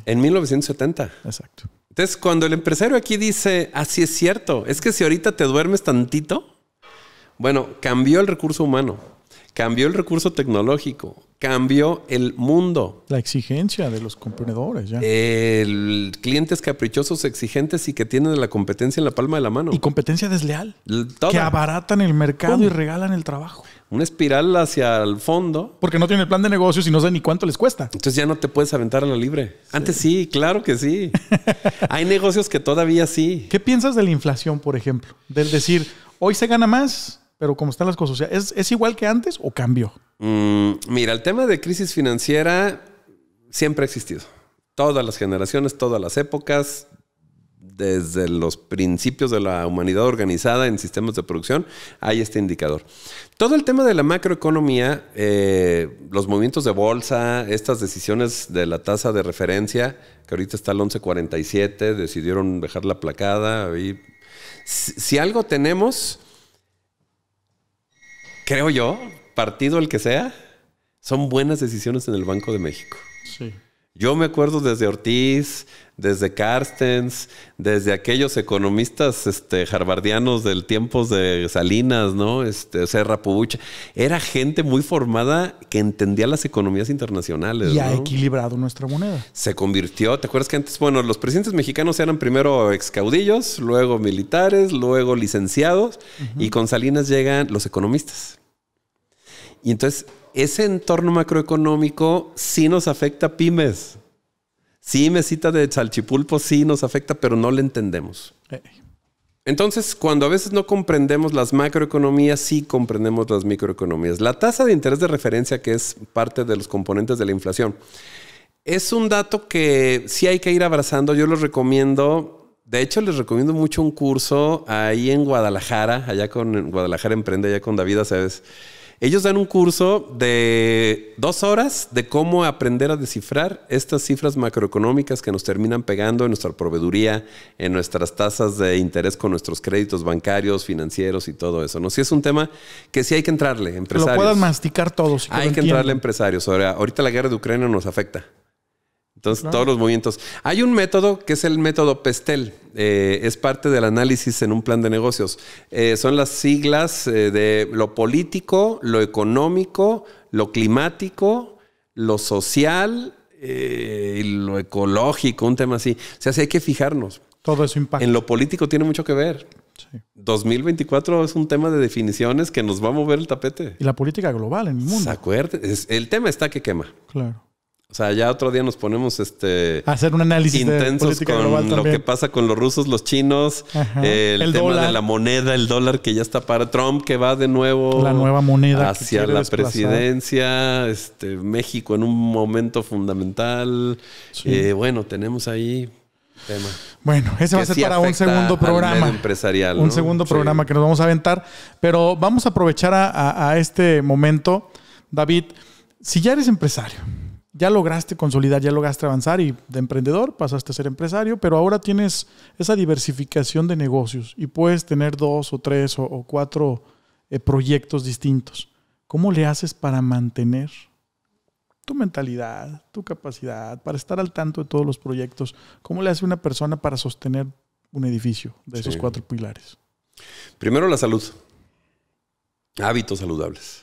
En 1970. Exacto. Entonces, cuando el empresario aquí dice, así es cierto, es que si ahorita te duermes tantito, bueno, cambió el recurso humano, cambió el recurso tecnológico, cambió el mundo. La exigencia de los compradores, ya. El clientes caprichosos, exigentes y que tienen la competencia en la palma de la mano. Y competencia desleal. Que abaratan el mercado y regalan el trabajo. Una espiral hacia el fondo. Porque no tienen plan de negocios y no saben ni cuánto les cuesta. Entonces ya no te puedes aventar a la libre. Antes sí, claro que sí. Hay negocios que todavía sí. ¿Qué piensas de la inflación, por ejemplo? Del decir, hoy se gana más, pero como están las cosas, ¿es, es igual que antes o cambió? Mm, mira, el tema de crisis financiera siempre ha existido. Todas las generaciones, todas las épocas, desde los principios de la humanidad organizada en sistemas de producción, hay este indicador. Todo el tema de la macroeconomía, eh, los movimientos de bolsa, estas decisiones de la tasa de referencia, que ahorita está al 11.47, decidieron dejar la placada. si algo tenemos, creo yo, partido el que sea, son buenas decisiones en el Banco de México. Sí. Yo me acuerdo desde Ortiz, desde Carstens, desde aquellos economistas este, harvardianos del tiempo de Salinas, ¿no? Este, Serra Pucha. Era gente muy formada que entendía las economías internacionales. Y ha equilibrado nuestra moneda. Se convirtió, ¿te acuerdas que antes, bueno, los presidentes mexicanos eran primero excaudillos, luego militares, luego licenciados, y con Salinas llegan los economistas. Y entonces, ese entorno macroeconómico sí nos afecta a pymes. Sí, mesita de salchipulpo sí nos afecta, pero no le entendemos. Eh. Entonces, cuando a veces no comprendemos las macroeconomías, sí comprendemos las microeconomías. La tasa de interés de referencia, que es parte de los componentes de la inflación, es un dato que sí hay que ir abrazando. Yo los recomiendo. De hecho, les recomiendo mucho un curso ahí en Guadalajara, allá con Guadalajara Emprende, allá con David Aceves ellos dan un curso de dos horas de cómo aprender a descifrar estas cifras macroeconómicas que nos terminan pegando en nuestra proveeduría, en nuestras tasas de interés con nuestros créditos bancarios, financieros y todo eso. ¿no? Si es un tema que sí hay que entrarle, empresarios. Lo puedan masticar todos. hay que entrarle, empresarios. Ahora, ahorita la guerra de Ucrania nos afecta. Entonces, todos los movimientos. Hay un método que es el método PESTEL. Eh, es parte del análisis en un plan de negocios. Eh, son las siglas eh, de lo político, lo económico, lo climático, lo social y lo ecológico, un tema así. O sea, sí hay que fijarnos. Todo eso impacta. En lo político tiene mucho que ver. Sí. 2024 es un tema de definiciones que nos va a mover el tapete. Y la política global en el mundo. ¿Se acuerda? el tema está que quema. Claro. O sea, ya otro día nos ponemos este hacer un análisis intensos con lo que pasa con los rusos, los chinos, el, tema de la moneda, el dólar que ya está para Trump, que va de nuevo la nueva moneda hacia la presidencia, este México en un momento fundamental. Eh, bueno, tenemos ahí Tema. Bueno, ese va a ser para un segundo programa. Un segundo programa que nos vamos a aventar. Pero vamos a aprovechar a este momento, David. Si ya eres empresario, ya lograste consolidar, ya lograste avanzar y de emprendedor pasaste a ser empresario, pero ahora tienes esa diversificación de negocios y puedes tener dos o tres o, cuatro eh, proyectos distintos. ¿Cómo le haces para mantener tu mentalidad, tu capacidad, para estar al tanto de todos los proyectos? ¿Cómo le hace una persona para sostener un edificio de esos cuatro pilares? Primero la salud. Hábitos saludables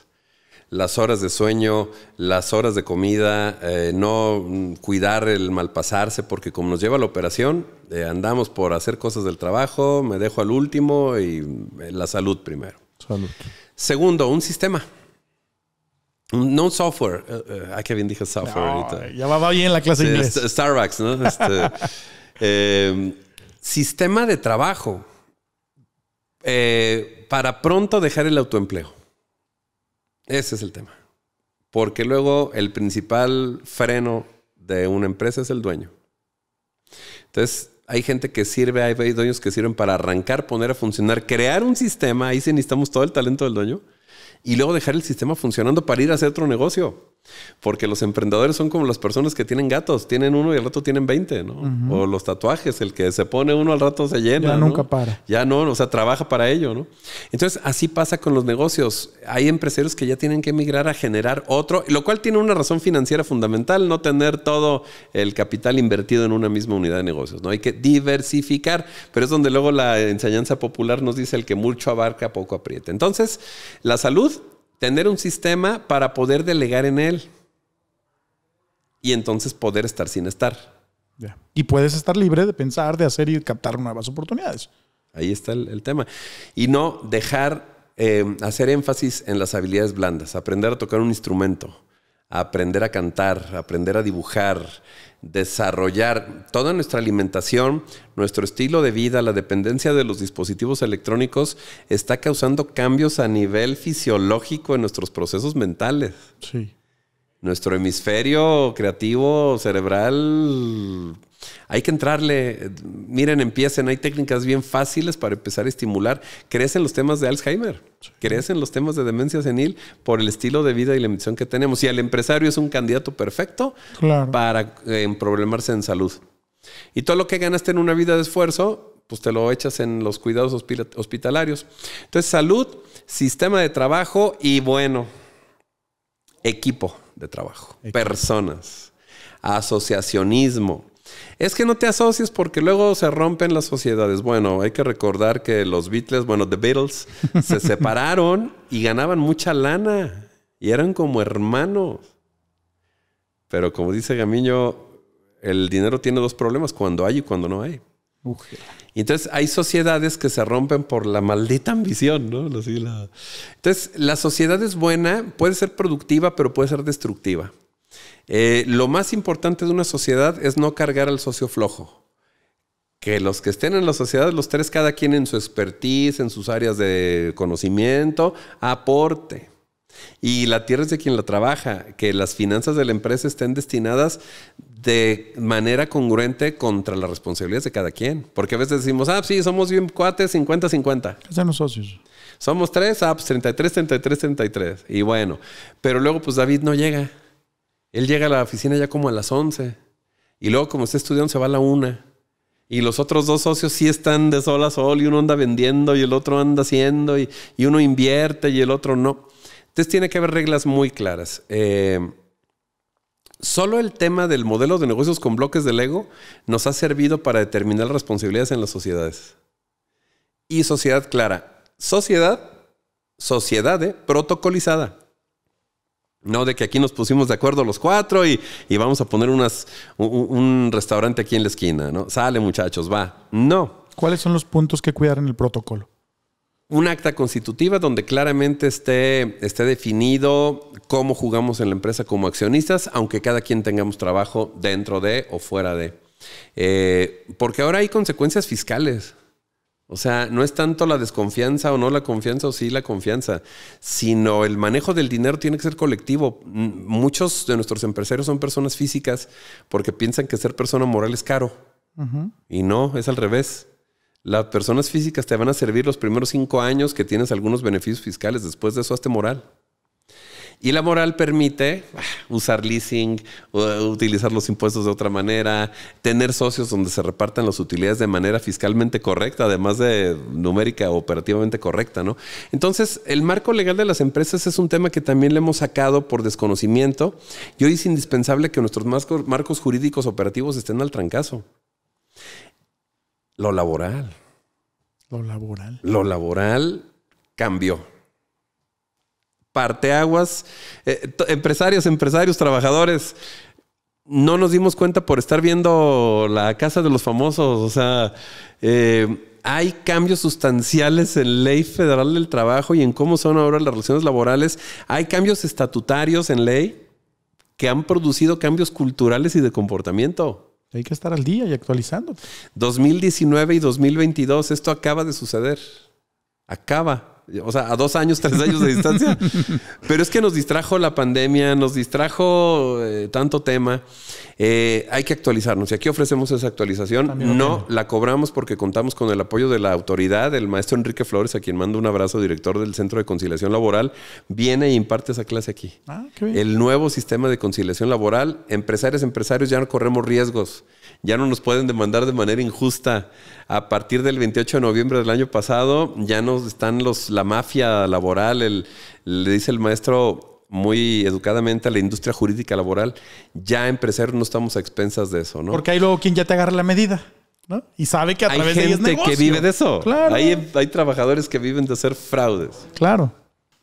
las horas de sueño, las horas de comida, eh, no cuidar el malpasarse, porque como nos lleva la operación, eh, andamos por hacer cosas del trabajo, me dejo al último y eh, la salud primero. Segundo, un sistema. No un software. bien dije software ahorita. Ya va bien la clase de inglés. Este, Starbucks, ¿no? Este, sistema de trabajo. para pronto dejar el autoempleo. Ese es el tema. Porque luego el principal freno de una empresa es el dueño. Entonces, hay gente que sirve, hay dueños que sirven para arrancar, poner a funcionar, crear un sistema, ahí sí necesitamos todo el talento del dueño, y luego dejar el sistema funcionando para ir a hacer otro negocio. Porque los emprendedores son como las personas que tienen gatos, tienen uno y al rato tienen 20, ¿no? O los tatuajes, el que se pone uno al rato se llena. Ya nunca para. Ya no, o sea, trabaja para ello, ¿no? Entonces, así pasa con los negocios. Hay empresarios que ya tienen que emigrar a generar otro, lo cual tiene una razón financiera fundamental, no tener todo el capital invertido en una misma unidad de negocios, ¿no? Hay que diversificar, pero es donde luego la enseñanza popular nos dice el que mucho abarca, poco aprieta. Entonces, la salud tener un sistema para poder delegar en él y entonces poder estar sin estar. Y puedes estar libre de pensar, de hacer y captar nuevas oportunidades. Ahí está el, tema. Y no dejar eh, hacer énfasis en las habilidades blandas, aprender a tocar un instrumento, aprender a cantar, aprender a dibujar, desarrollar toda nuestra alimentación, nuestro estilo de vida, la dependencia de los dispositivos electrónicos está causando cambios a nivel fisiológico en nuestros procesos mentales. Sí. Nuestro hemisferio creativo cerebral hay que entrarle, miren, empiecen, hay técnicas bien fáciles para empezar a estimular. Crecen los temas de Alzheimer, crecen los temas de demencia senil por el estilo de vida y la emisión que tenemos. Y el empresario es un candidato perfecto para eh, problemarse en salud. Y todo lo que ganaste en una vida de esfuerzo, pues te lo echas en los cuidados hospitalarios. Entonces, salud, sistema de trabajo y bueno, equipo de trabajo, personas, asociacionismo. Es que no te asocies porque luego se rompen las sociedades. Bueno, hay que recordar que los Beatles, bueno, The Beatles, se separaron y ganaban mucha lana y eran como hermanos. Pero como dice Gamiño, el dinero tiene dos problemas, cuando hay y cuando no hay. Y Entonces hay sociedades que se rompen por la maldita ambición, ¿no? Entonces la sociedad es buena, puede ser productiva, pero puede ser destructiva. Eh, lo más importante de una sociedad es no cargar al socio flojo. Que los que estén en la sociedad, los tres, cada quien en su expertise, en sus áreas de conocimiento, aporte. Y la tierra es de quien la trabaja, que las finanzas de la empresa estén destinadas de manera congruente contra las responsabilidades de cada quien. Porque a veces decimos, ah, sí, somos bien cuates, 50-50. ¿Qué los socios? Somos tres, ah, pues 33, 33, 33. Y bueno, pero luego pues David no llega. Él llega a la oficina ya como a las 11 y luego como está estudiando se va a la 1. Y los otros dos socios sí están de sol a sol y uno anda vendiendo y el otro anda haciendo y, uno invierte y el otro no. Entonces tiene que haber reglas muy claras. Eh, solo el tema del modelo de negocios con bloques de Lego nos ha servido para determinar responsabilidades en las sociedades. Y sociedad clara. Sociedad, sociedad eh, protocolizada. No, de que aquí nos pusimos de acuerdo los cuatro y, vamos a poner unas, un, restaurante aquí en la esquina, ¿no? Sale muchachos, va. No. ¿Cuáles son los puntos que cuidar en el protocolo? Un acta constitutiva donde claramente esté, esté definido cómo jugamos en la empresa como accionistas, aunque cada quien tengamos trabajo dentro de o fuera de. Eh, porque ahora hay consecuencias fiscales. O sea, no es tanto la desconfianza o no la confianza o sí la confianza, sino el manejo del dinero tiene que ser colectivo. Muchos de nuestros empresarios son personas físicas porque piensan que ser persona moral es caro. Y no, es al revés. Las personas físicas te van a servir los primeros cinco años que tienes algunos beneficios fiscales. Después de eso, hazte moral. Y la moral permite ah, usar leasing, utilizar los impuestos de otra manera, tener socios donde se repartan las utilidades de manera fiscalmente correcta, además de numérica o operativamente correcta, ¿no? Entonces, el marco legal de las empresas es un tema que también le hemos sacado por desconocimiento y hoy es indispensable que nuestros marcos jurídicos operativos estén al trancazo. Lo laboral. Lo laboral. Lo laboral cambió parteaguas. Eh, empresarios, empresarios, trabajadores. No nos dimos cuenta por estar viendo la casa de los famosos. O sea, eh, hay cambios sustanciales en ley federal del trabajo y en cómo son ahora las relaciones laborales. Hay cambios estatutarios en ley que han producido cambios culturales y de comportamiento. Hay que estar al día y actualizando. 2019 y 2022, esto acaba de suceder. Acaba o sea, a dos años, tres años de distancia. Pero es que nos distrajo la pandemia, nos distrajo eh, tanto tema. Eh, hay que actualizarnos y aquí ofrecemos esa actualización. no la cobramos porque contamos con el apoyo de la autoridad, el maestro Enrique Flores, a quien mando un abrazo, director del Centro de Conciliación Laboral, viene e imparte esa clase aquí. Ah, el nuevo sistema de conciliación laboral, empresarios, empresarios, ya no corremos riesgos ya no nos pueden demandar de manera injusta. A partir del 28 de noviembre del año pasado ya nos están los, la mafia laboral, el, le dice el maestro muy educadamente a la industria jurídica laboral, ya empresarios no estamos a expensas de eso, ¿no? Porque hay luego quien ya te agarra la medida. ¿no? Y sabe que a través de ellos que vive de eso. Claro. Hay, hay trabajadores que viven de hacer fraudes. Claro.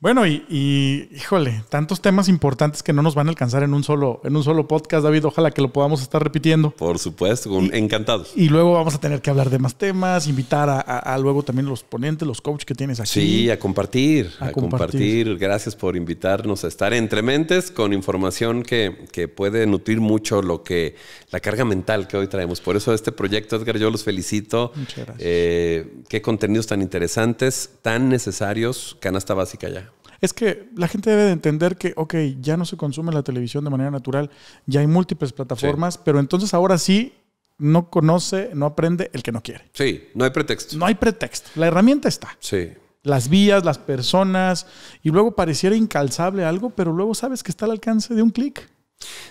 Bueno, y, híjole, tantos temas importantes que no nos van a alcanzar en un solo, en un solo podcast, David. Ojalá que lo podamos estar repitiendo. Por supuesto, encantados. Y luego vamos a tener que hablar de más temas, invitar a, luego también los ponentes, los coaches que tienes aquí. Sí, a compartir, a, compartir. Gracias por invitarnos a estar entre mentes con información que, puede nutrir mucho lo que, la carga mental que hoy traemos. Por eso este proyecto, Edgar, yo los felicito. Muchas gracias. Eh, qué contenidos tan interesantes, tan necesarios, canasta básica ya es que la gente debe de entender que, ok, ya no se consume la televisión de manera natural, ya hay múltiples plataformas, pero entonces ahora sí no conoce, no aprende el que no quiere. Sí, no hay pretexto. No hay pretexto. La herramienta está. Sí. Las vías, las personas, y luego pareciera incalzable algo, pero luego sabes que está al alcance de un clic.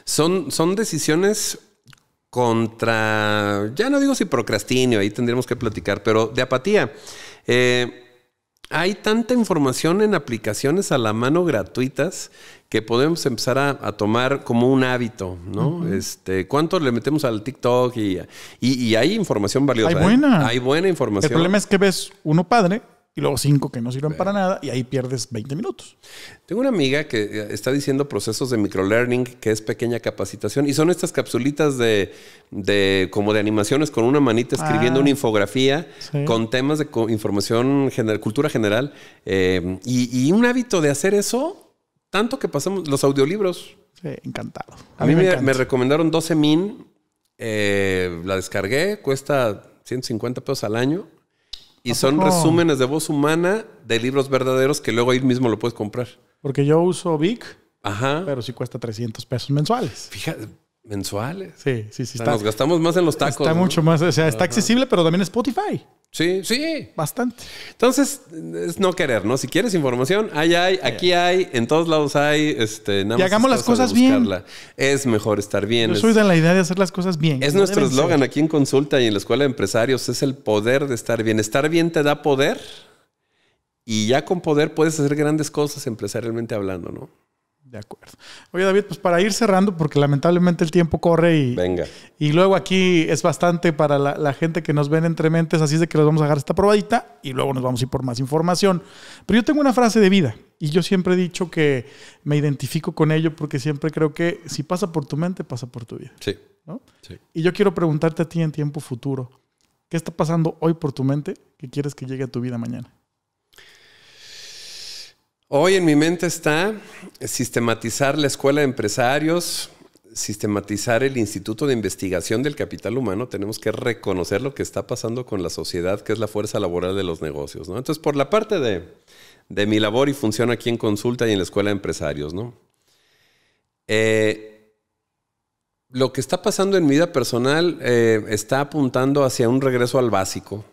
Son, son decisiones contra, ya no digo si procrastinio, ahí tendríamos que platicar, pero de apatía. Eh, hay tanta información en aplicaciones a la mano gratuitas que podemos empezar a, tomar como un hábito, ¿no? Este, ¿Cuánto le metemos al TikTok? Y, y, hay información valiosa. Hay ¿eh? buena. Hay buena información. El problema es que ves uno padre y luego cinco que no sirven para nada y ahí pierdes 20 minutos. Tengo una amiga que eh, está diciendo procesos de microlearning, que es pequeña capacitación, y son estas capsulitas de, como de animaciones con una manita escribiendo ah. una infografía con temas de información, general, cultura general, eh, y, un hábito de hacer eso, tanto que pasamos los audiolibros. encantado. A, mí, me, recomendaron 12 min, eh, la descargué, cuesta 150 pesos al año y son resúmenes de voz humana de libros verdaderos que luego ahí mismo lo puedes comprar. Porque yo uso Vic, Ajá. pero sí cuesta 300 pesos mensuales. Fíjate, mensuales. Sí, sí, sí. nos gastamos más en los tacos. Está mucho más, o sea, está accesible, pero también Spotify. Sí, sí. Bastante. Entonces, es no querer, ¿no? Si quieres información, hay, hay, aquí hay, en todos lados hay, este, Y hagamos las cosas bien. Es mejor estar bien. Yo soy de la idea de hacer las cosas bien. Es nuestro eslogan aquí en Consulta y en la Escuela de Empresarios, es el poder de estar bien. Estar bien te da poder y ya con poder puedes hacer grandes cosas empresarialmente hablando, ¿no? De acuerdo. Oye, David, pues para ir cerrando, porque lamentablemente el tiempo corre y. luego aquí es bastante para la, gente que nos ven entre mentes, así es de que les vamos a dejar esta probadita y luego nos vamos a ir por más información. Pero yo tengo una frase de vida y yo siempre he dicho que me identifico con ello porque siempre creo que si pasa por tu mente, pasa por tu vida. sí. Y yo quiero preguntarte a ti en tiempo futuro, ¿qué está pasando hoy por tu mente que quieres que llegue a tu vida mañana? Hoy en mi mente está sistematizar la Escuela de Empresarios, sistematizar el Instituto de Investigación del Capital Humano, tenemos que reconocer lo que está pasando con la sociedad, que es la fuerza laboral de los negocios. ¿no? Entonces, por la parte de, mi labor y función aquí en consulta y en la Escuela de Empresarios, ¿no? Eh, lo que está pasando en mi vida personal eh, está apuntando hacia un regreso al básico.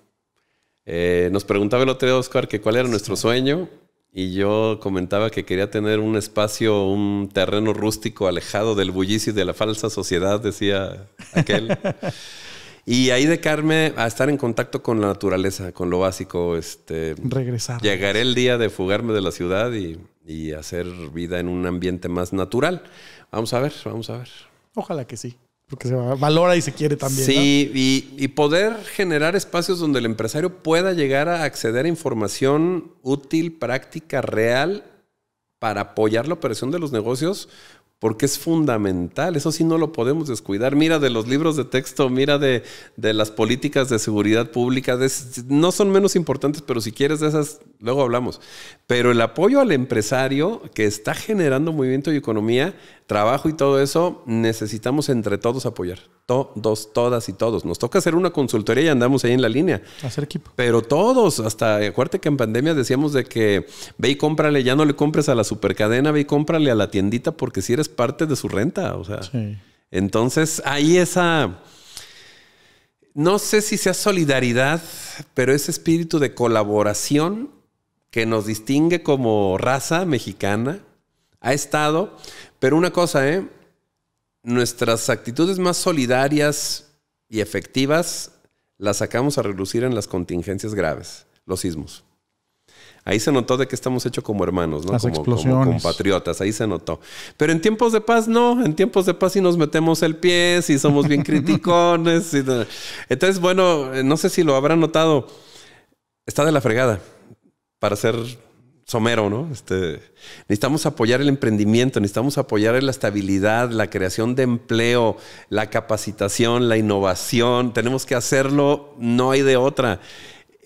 Eh, nos preguntaba el otro día, Oscar, que cuál era nuestro sueño y yo comentaba que quería tener un espacio, un terreno rústico alejado del bullicio y de la falsa sociedad, decía aquel. y ahí de Carmen a estar en contacto con la naturaleza, con lo básico. Este, Regresar. Llegaré el día de fugarme de la ciudad y hacer vida en un ambiente más natural. Vamos a ver, vamos a ver. Ojalá que sí porque se valora y se quiere también. Sí, y, poder generar espacios donde el empresario pueda llegar a acceder a información útil, práctica, real, para apoyar la operación de los negocios, porque es fundamental. Eso sí no lo podemos descuidar. Mira de los libros de texto, mira de, las políticas de seguridad pública, no son menos importantes, pero si quieres de esas, luego hablamos. Pero el apoyo al empresario que está generando movimiento y economía trabajo y todo eso, necesitamos entre todos apoyar. Todos, todas y todos. Nos toca hacer una consultoría y andamos ahí en la línea. Hacer equipo. Pero todos, hasta acuérdate eh, que en pandemia decíamos de que ve y cómprale, ya no le compres a la supercadena, ve y cómprale a la tiendita porque si eres parte de su renta. O sea, entonces ahí esa no sé si sea solidaridad, pero ese espíritu de colaboración que nos distingue como raza mexicana, ha estado. Pero una cosa, ¿eh? nuestras actitudes más solidarias y efectivas las sacamos a relucir en las contingencias graves, los sismos. Ahí se notó de que estamos hechos como hermanos, ¿no? como, compatriotas, ahí se notó. Pero en tiempos de paz, no, en tiempos de paz sí nos metemos el pie, sí somos bien criticones. Entonces, bueno, eh, no sé si lo habrán notado, está de la fregada para ser somero, ¿no? Este, necesitamos apoyar el emprendimiento, necesitamos apoyar la estabilidad, la creación de empleo, la capacitación, la innovación. Tenemos que hacerlo, no hay de otra.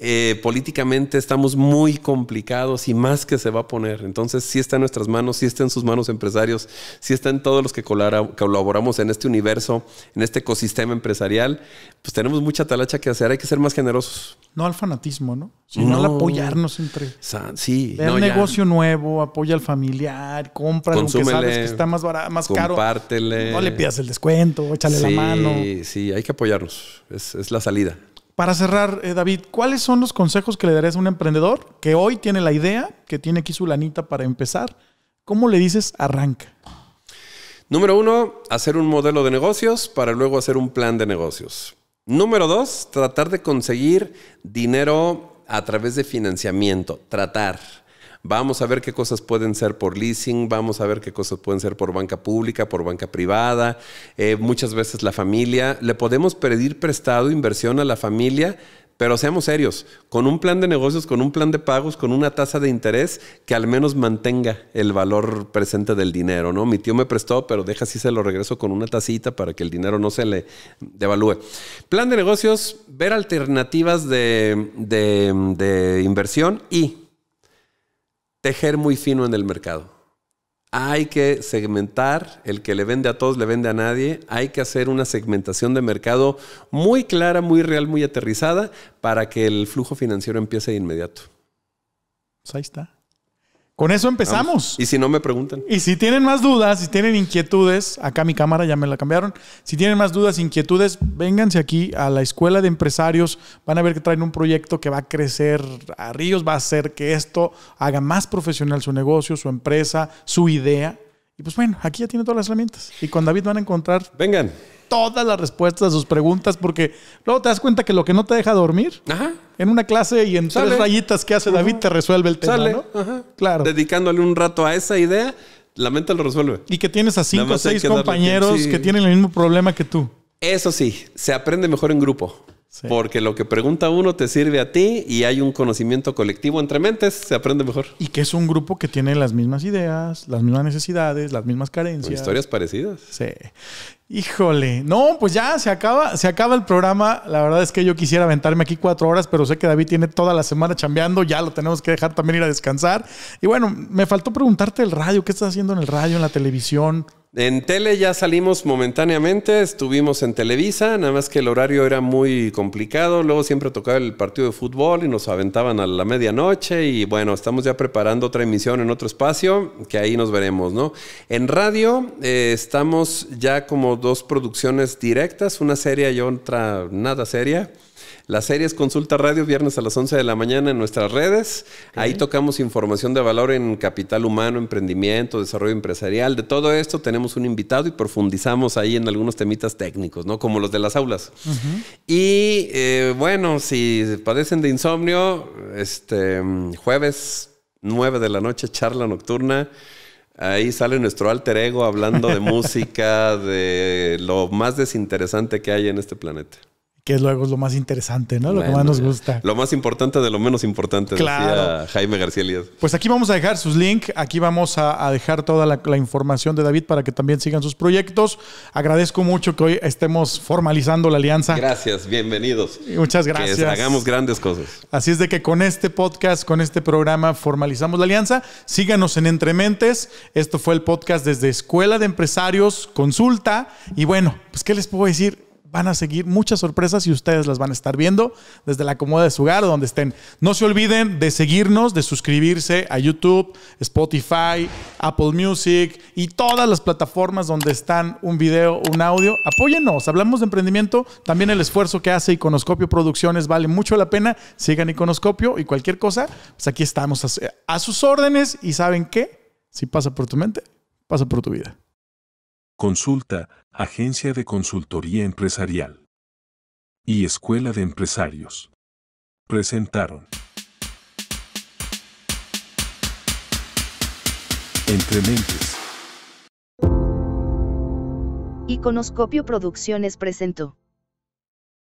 Eh, políticamente estamos muy complicados y más que se va a poner. Entonces, si está en nuestras manos, si está en sus manos empresarios, si está en todos los que colaboramos en este universo, en este ecosistema empresarial. Pues tenemos mucha talacha que hacer, hay que ser más generosos. No al fanatismo, ¿no? Sino al apoyarnos entre. sí. un negocio nuevo, apoya al familiar, compra lo que sabes que está más, barato, más caro. Compártele. No le pidas el descuento, échale la mano. Sí, sí, hay que apoyarnos. es la salida. Para cerrar, eh, David, ¿cuáles son los consejos que le darías a un emprendedor que hoy tiene la idea, que tiene aquí su lanita para empezar? ¿Cómo le dices arranca? Número uno, hacer un modelo de negocios para luego hacer un plan de negocios. Número dos, tratar de conseguir dinero a través de financiamiento. Tratar. Vamos a ver qué cosas pueden ser por leasing, vamos a ver qué cosas pueden ser por banca pública, por banca privada, eh, muchas veces la familia. Le podemos pedir prestado inversión a la familia, pero seamos serios, con un plan de negocios, con un plan de pagos, con una tasa de interés que al menos mantenga el valor presente del dinero, ¿no? Mi tío me prestó, pero deja si se lo regreso con una tacita para que el dinero no se le devalúe. Plan de negocios, ver alternativas de inversión y tejer muy fino en el mercado. Hay que segmentar, el que le vende a todos le vende a nadie, hay que hacer una segmentación de mercado muy clara, muy real, muy aterrizada para que el flujo financiero empiece de inmediato. Pues ahí está. Con eso empezamos. Y si no me preguntan. Y si tienen más dudas, si tienen inquietudes, acá mi cámara ya me la cambiaron. Si tienen más dudas, inquietudes, vénganse aquí a la escuela de empresarios. Van a ver que traen un proyecto que va a crecer a ríos, va a hacer que esto haga más profesional su negocio, su empresa, su idea. Y pues bueno, aquí ya tiene todas las herramientas. Y con David van a encontrar. Vengan. Todas las respuestas a sus preguntas, porque luego te das cuenta que lo que no te deja dormir, Ajá. en una clase y en tres rayitas que hace David, te resuelve el tema. ¿no? Ajá. Claro. Dedicándole un rato a esa idea, la mente lo resuelve. Y que tienes a cinco o seis compañeros que tienen el mismo problema que tú. Eso sí, se aprende mejor en grupo. Porque lo que pregunta uno te sirve a ti y hay un conocimiento colectivo entre mentes, se aprende mejor. Y que es un grupo que tiene las mismas ideas, las mismas necesidades, las mismas carencias. historias parecidas. Sí. Híjole, no, pues ya se acaba, se acaba el programa. La verdad es que yo quisiera aventarme aquí cuatro horas, pero sé que David tiene toda la semana chambeando, ya lo tenemos que dejar también ir a descansar. Y bueno, me faltó preguntarte el radio, ¿qué estás haciendo en el radio, en la televisión? En tele ya salimos momentáneamente, estuvimos en Televisa, nada más que el horario era muy complicado, luego siempre tocaba el partido de fútbol y nos aventaban a la medianoche y bueno, estamos ya preparando otra emisión en otro espacio, que ahí nos veremos, ¿no? En radio eh, estamos ya como dos producciones directas, una seria y otra nada seria. La serie es Consulta Radio, viernes a las 11 de la mañana en nuestras redes. Ahí tocamos información de valor en capital humano, emprendimiento, desarrollo empresarial. De todo esto tenemos un invitado y profundizamos ahí en algunos temitas técnicos, ¿no? Como los de las aulas. Y eh, bueno, si padecen de insomnio, este jueves 9 de la noche, charla nocturna. Ahí sale nuestro alter ego hablando de música, de lo más desinteresante que hay en este planeta que luego es lo más interesante, ¿no? Lo que más nos gusta. Lo más importante de lo menos importante, decía Jaime García Elías. Pues aquí vamos a dejar sus links, aquí vamos a, dejar toda la, información de David para que también sigan sus proyectos. Agradezco mucho que hoy estemos formalizando la alianza. Gracias, bienvenidos. muchas gracias. Que hagamos grandes cosas. Así es de que con este podcast, con este programa, formalizamos la alianza. Síganos en Entre Mentes. Esto fue el podcast desde Escuela de Empresarios, Consulta. Y bueno, pues, ¿qué les puedo decir? van a seguir muchas sorpresas y ustedes las van a estar viendo desde la comoda de su hogar, o donde estén. No se olviden de seguirnos, de suscribirse a YouTube, Spotify, Apple Music y todas las plataformas donde están un video, un audio. Apóyennos, hablamos de emprendimiento, también el esfuerzo que hace Iconoscopio Producciones vale mucho la pena. Sigan Iconoscopio y cualquier cosa, pues aquí estamos a sus órdenes y saben qué, si pasa por tu mente, pasa por tu vida. Consulta Agencia de Consultoría Empresarial y Escuela de Empresarios. Presentaron. Entre Mentes. Iconoscopio Producciones presentó.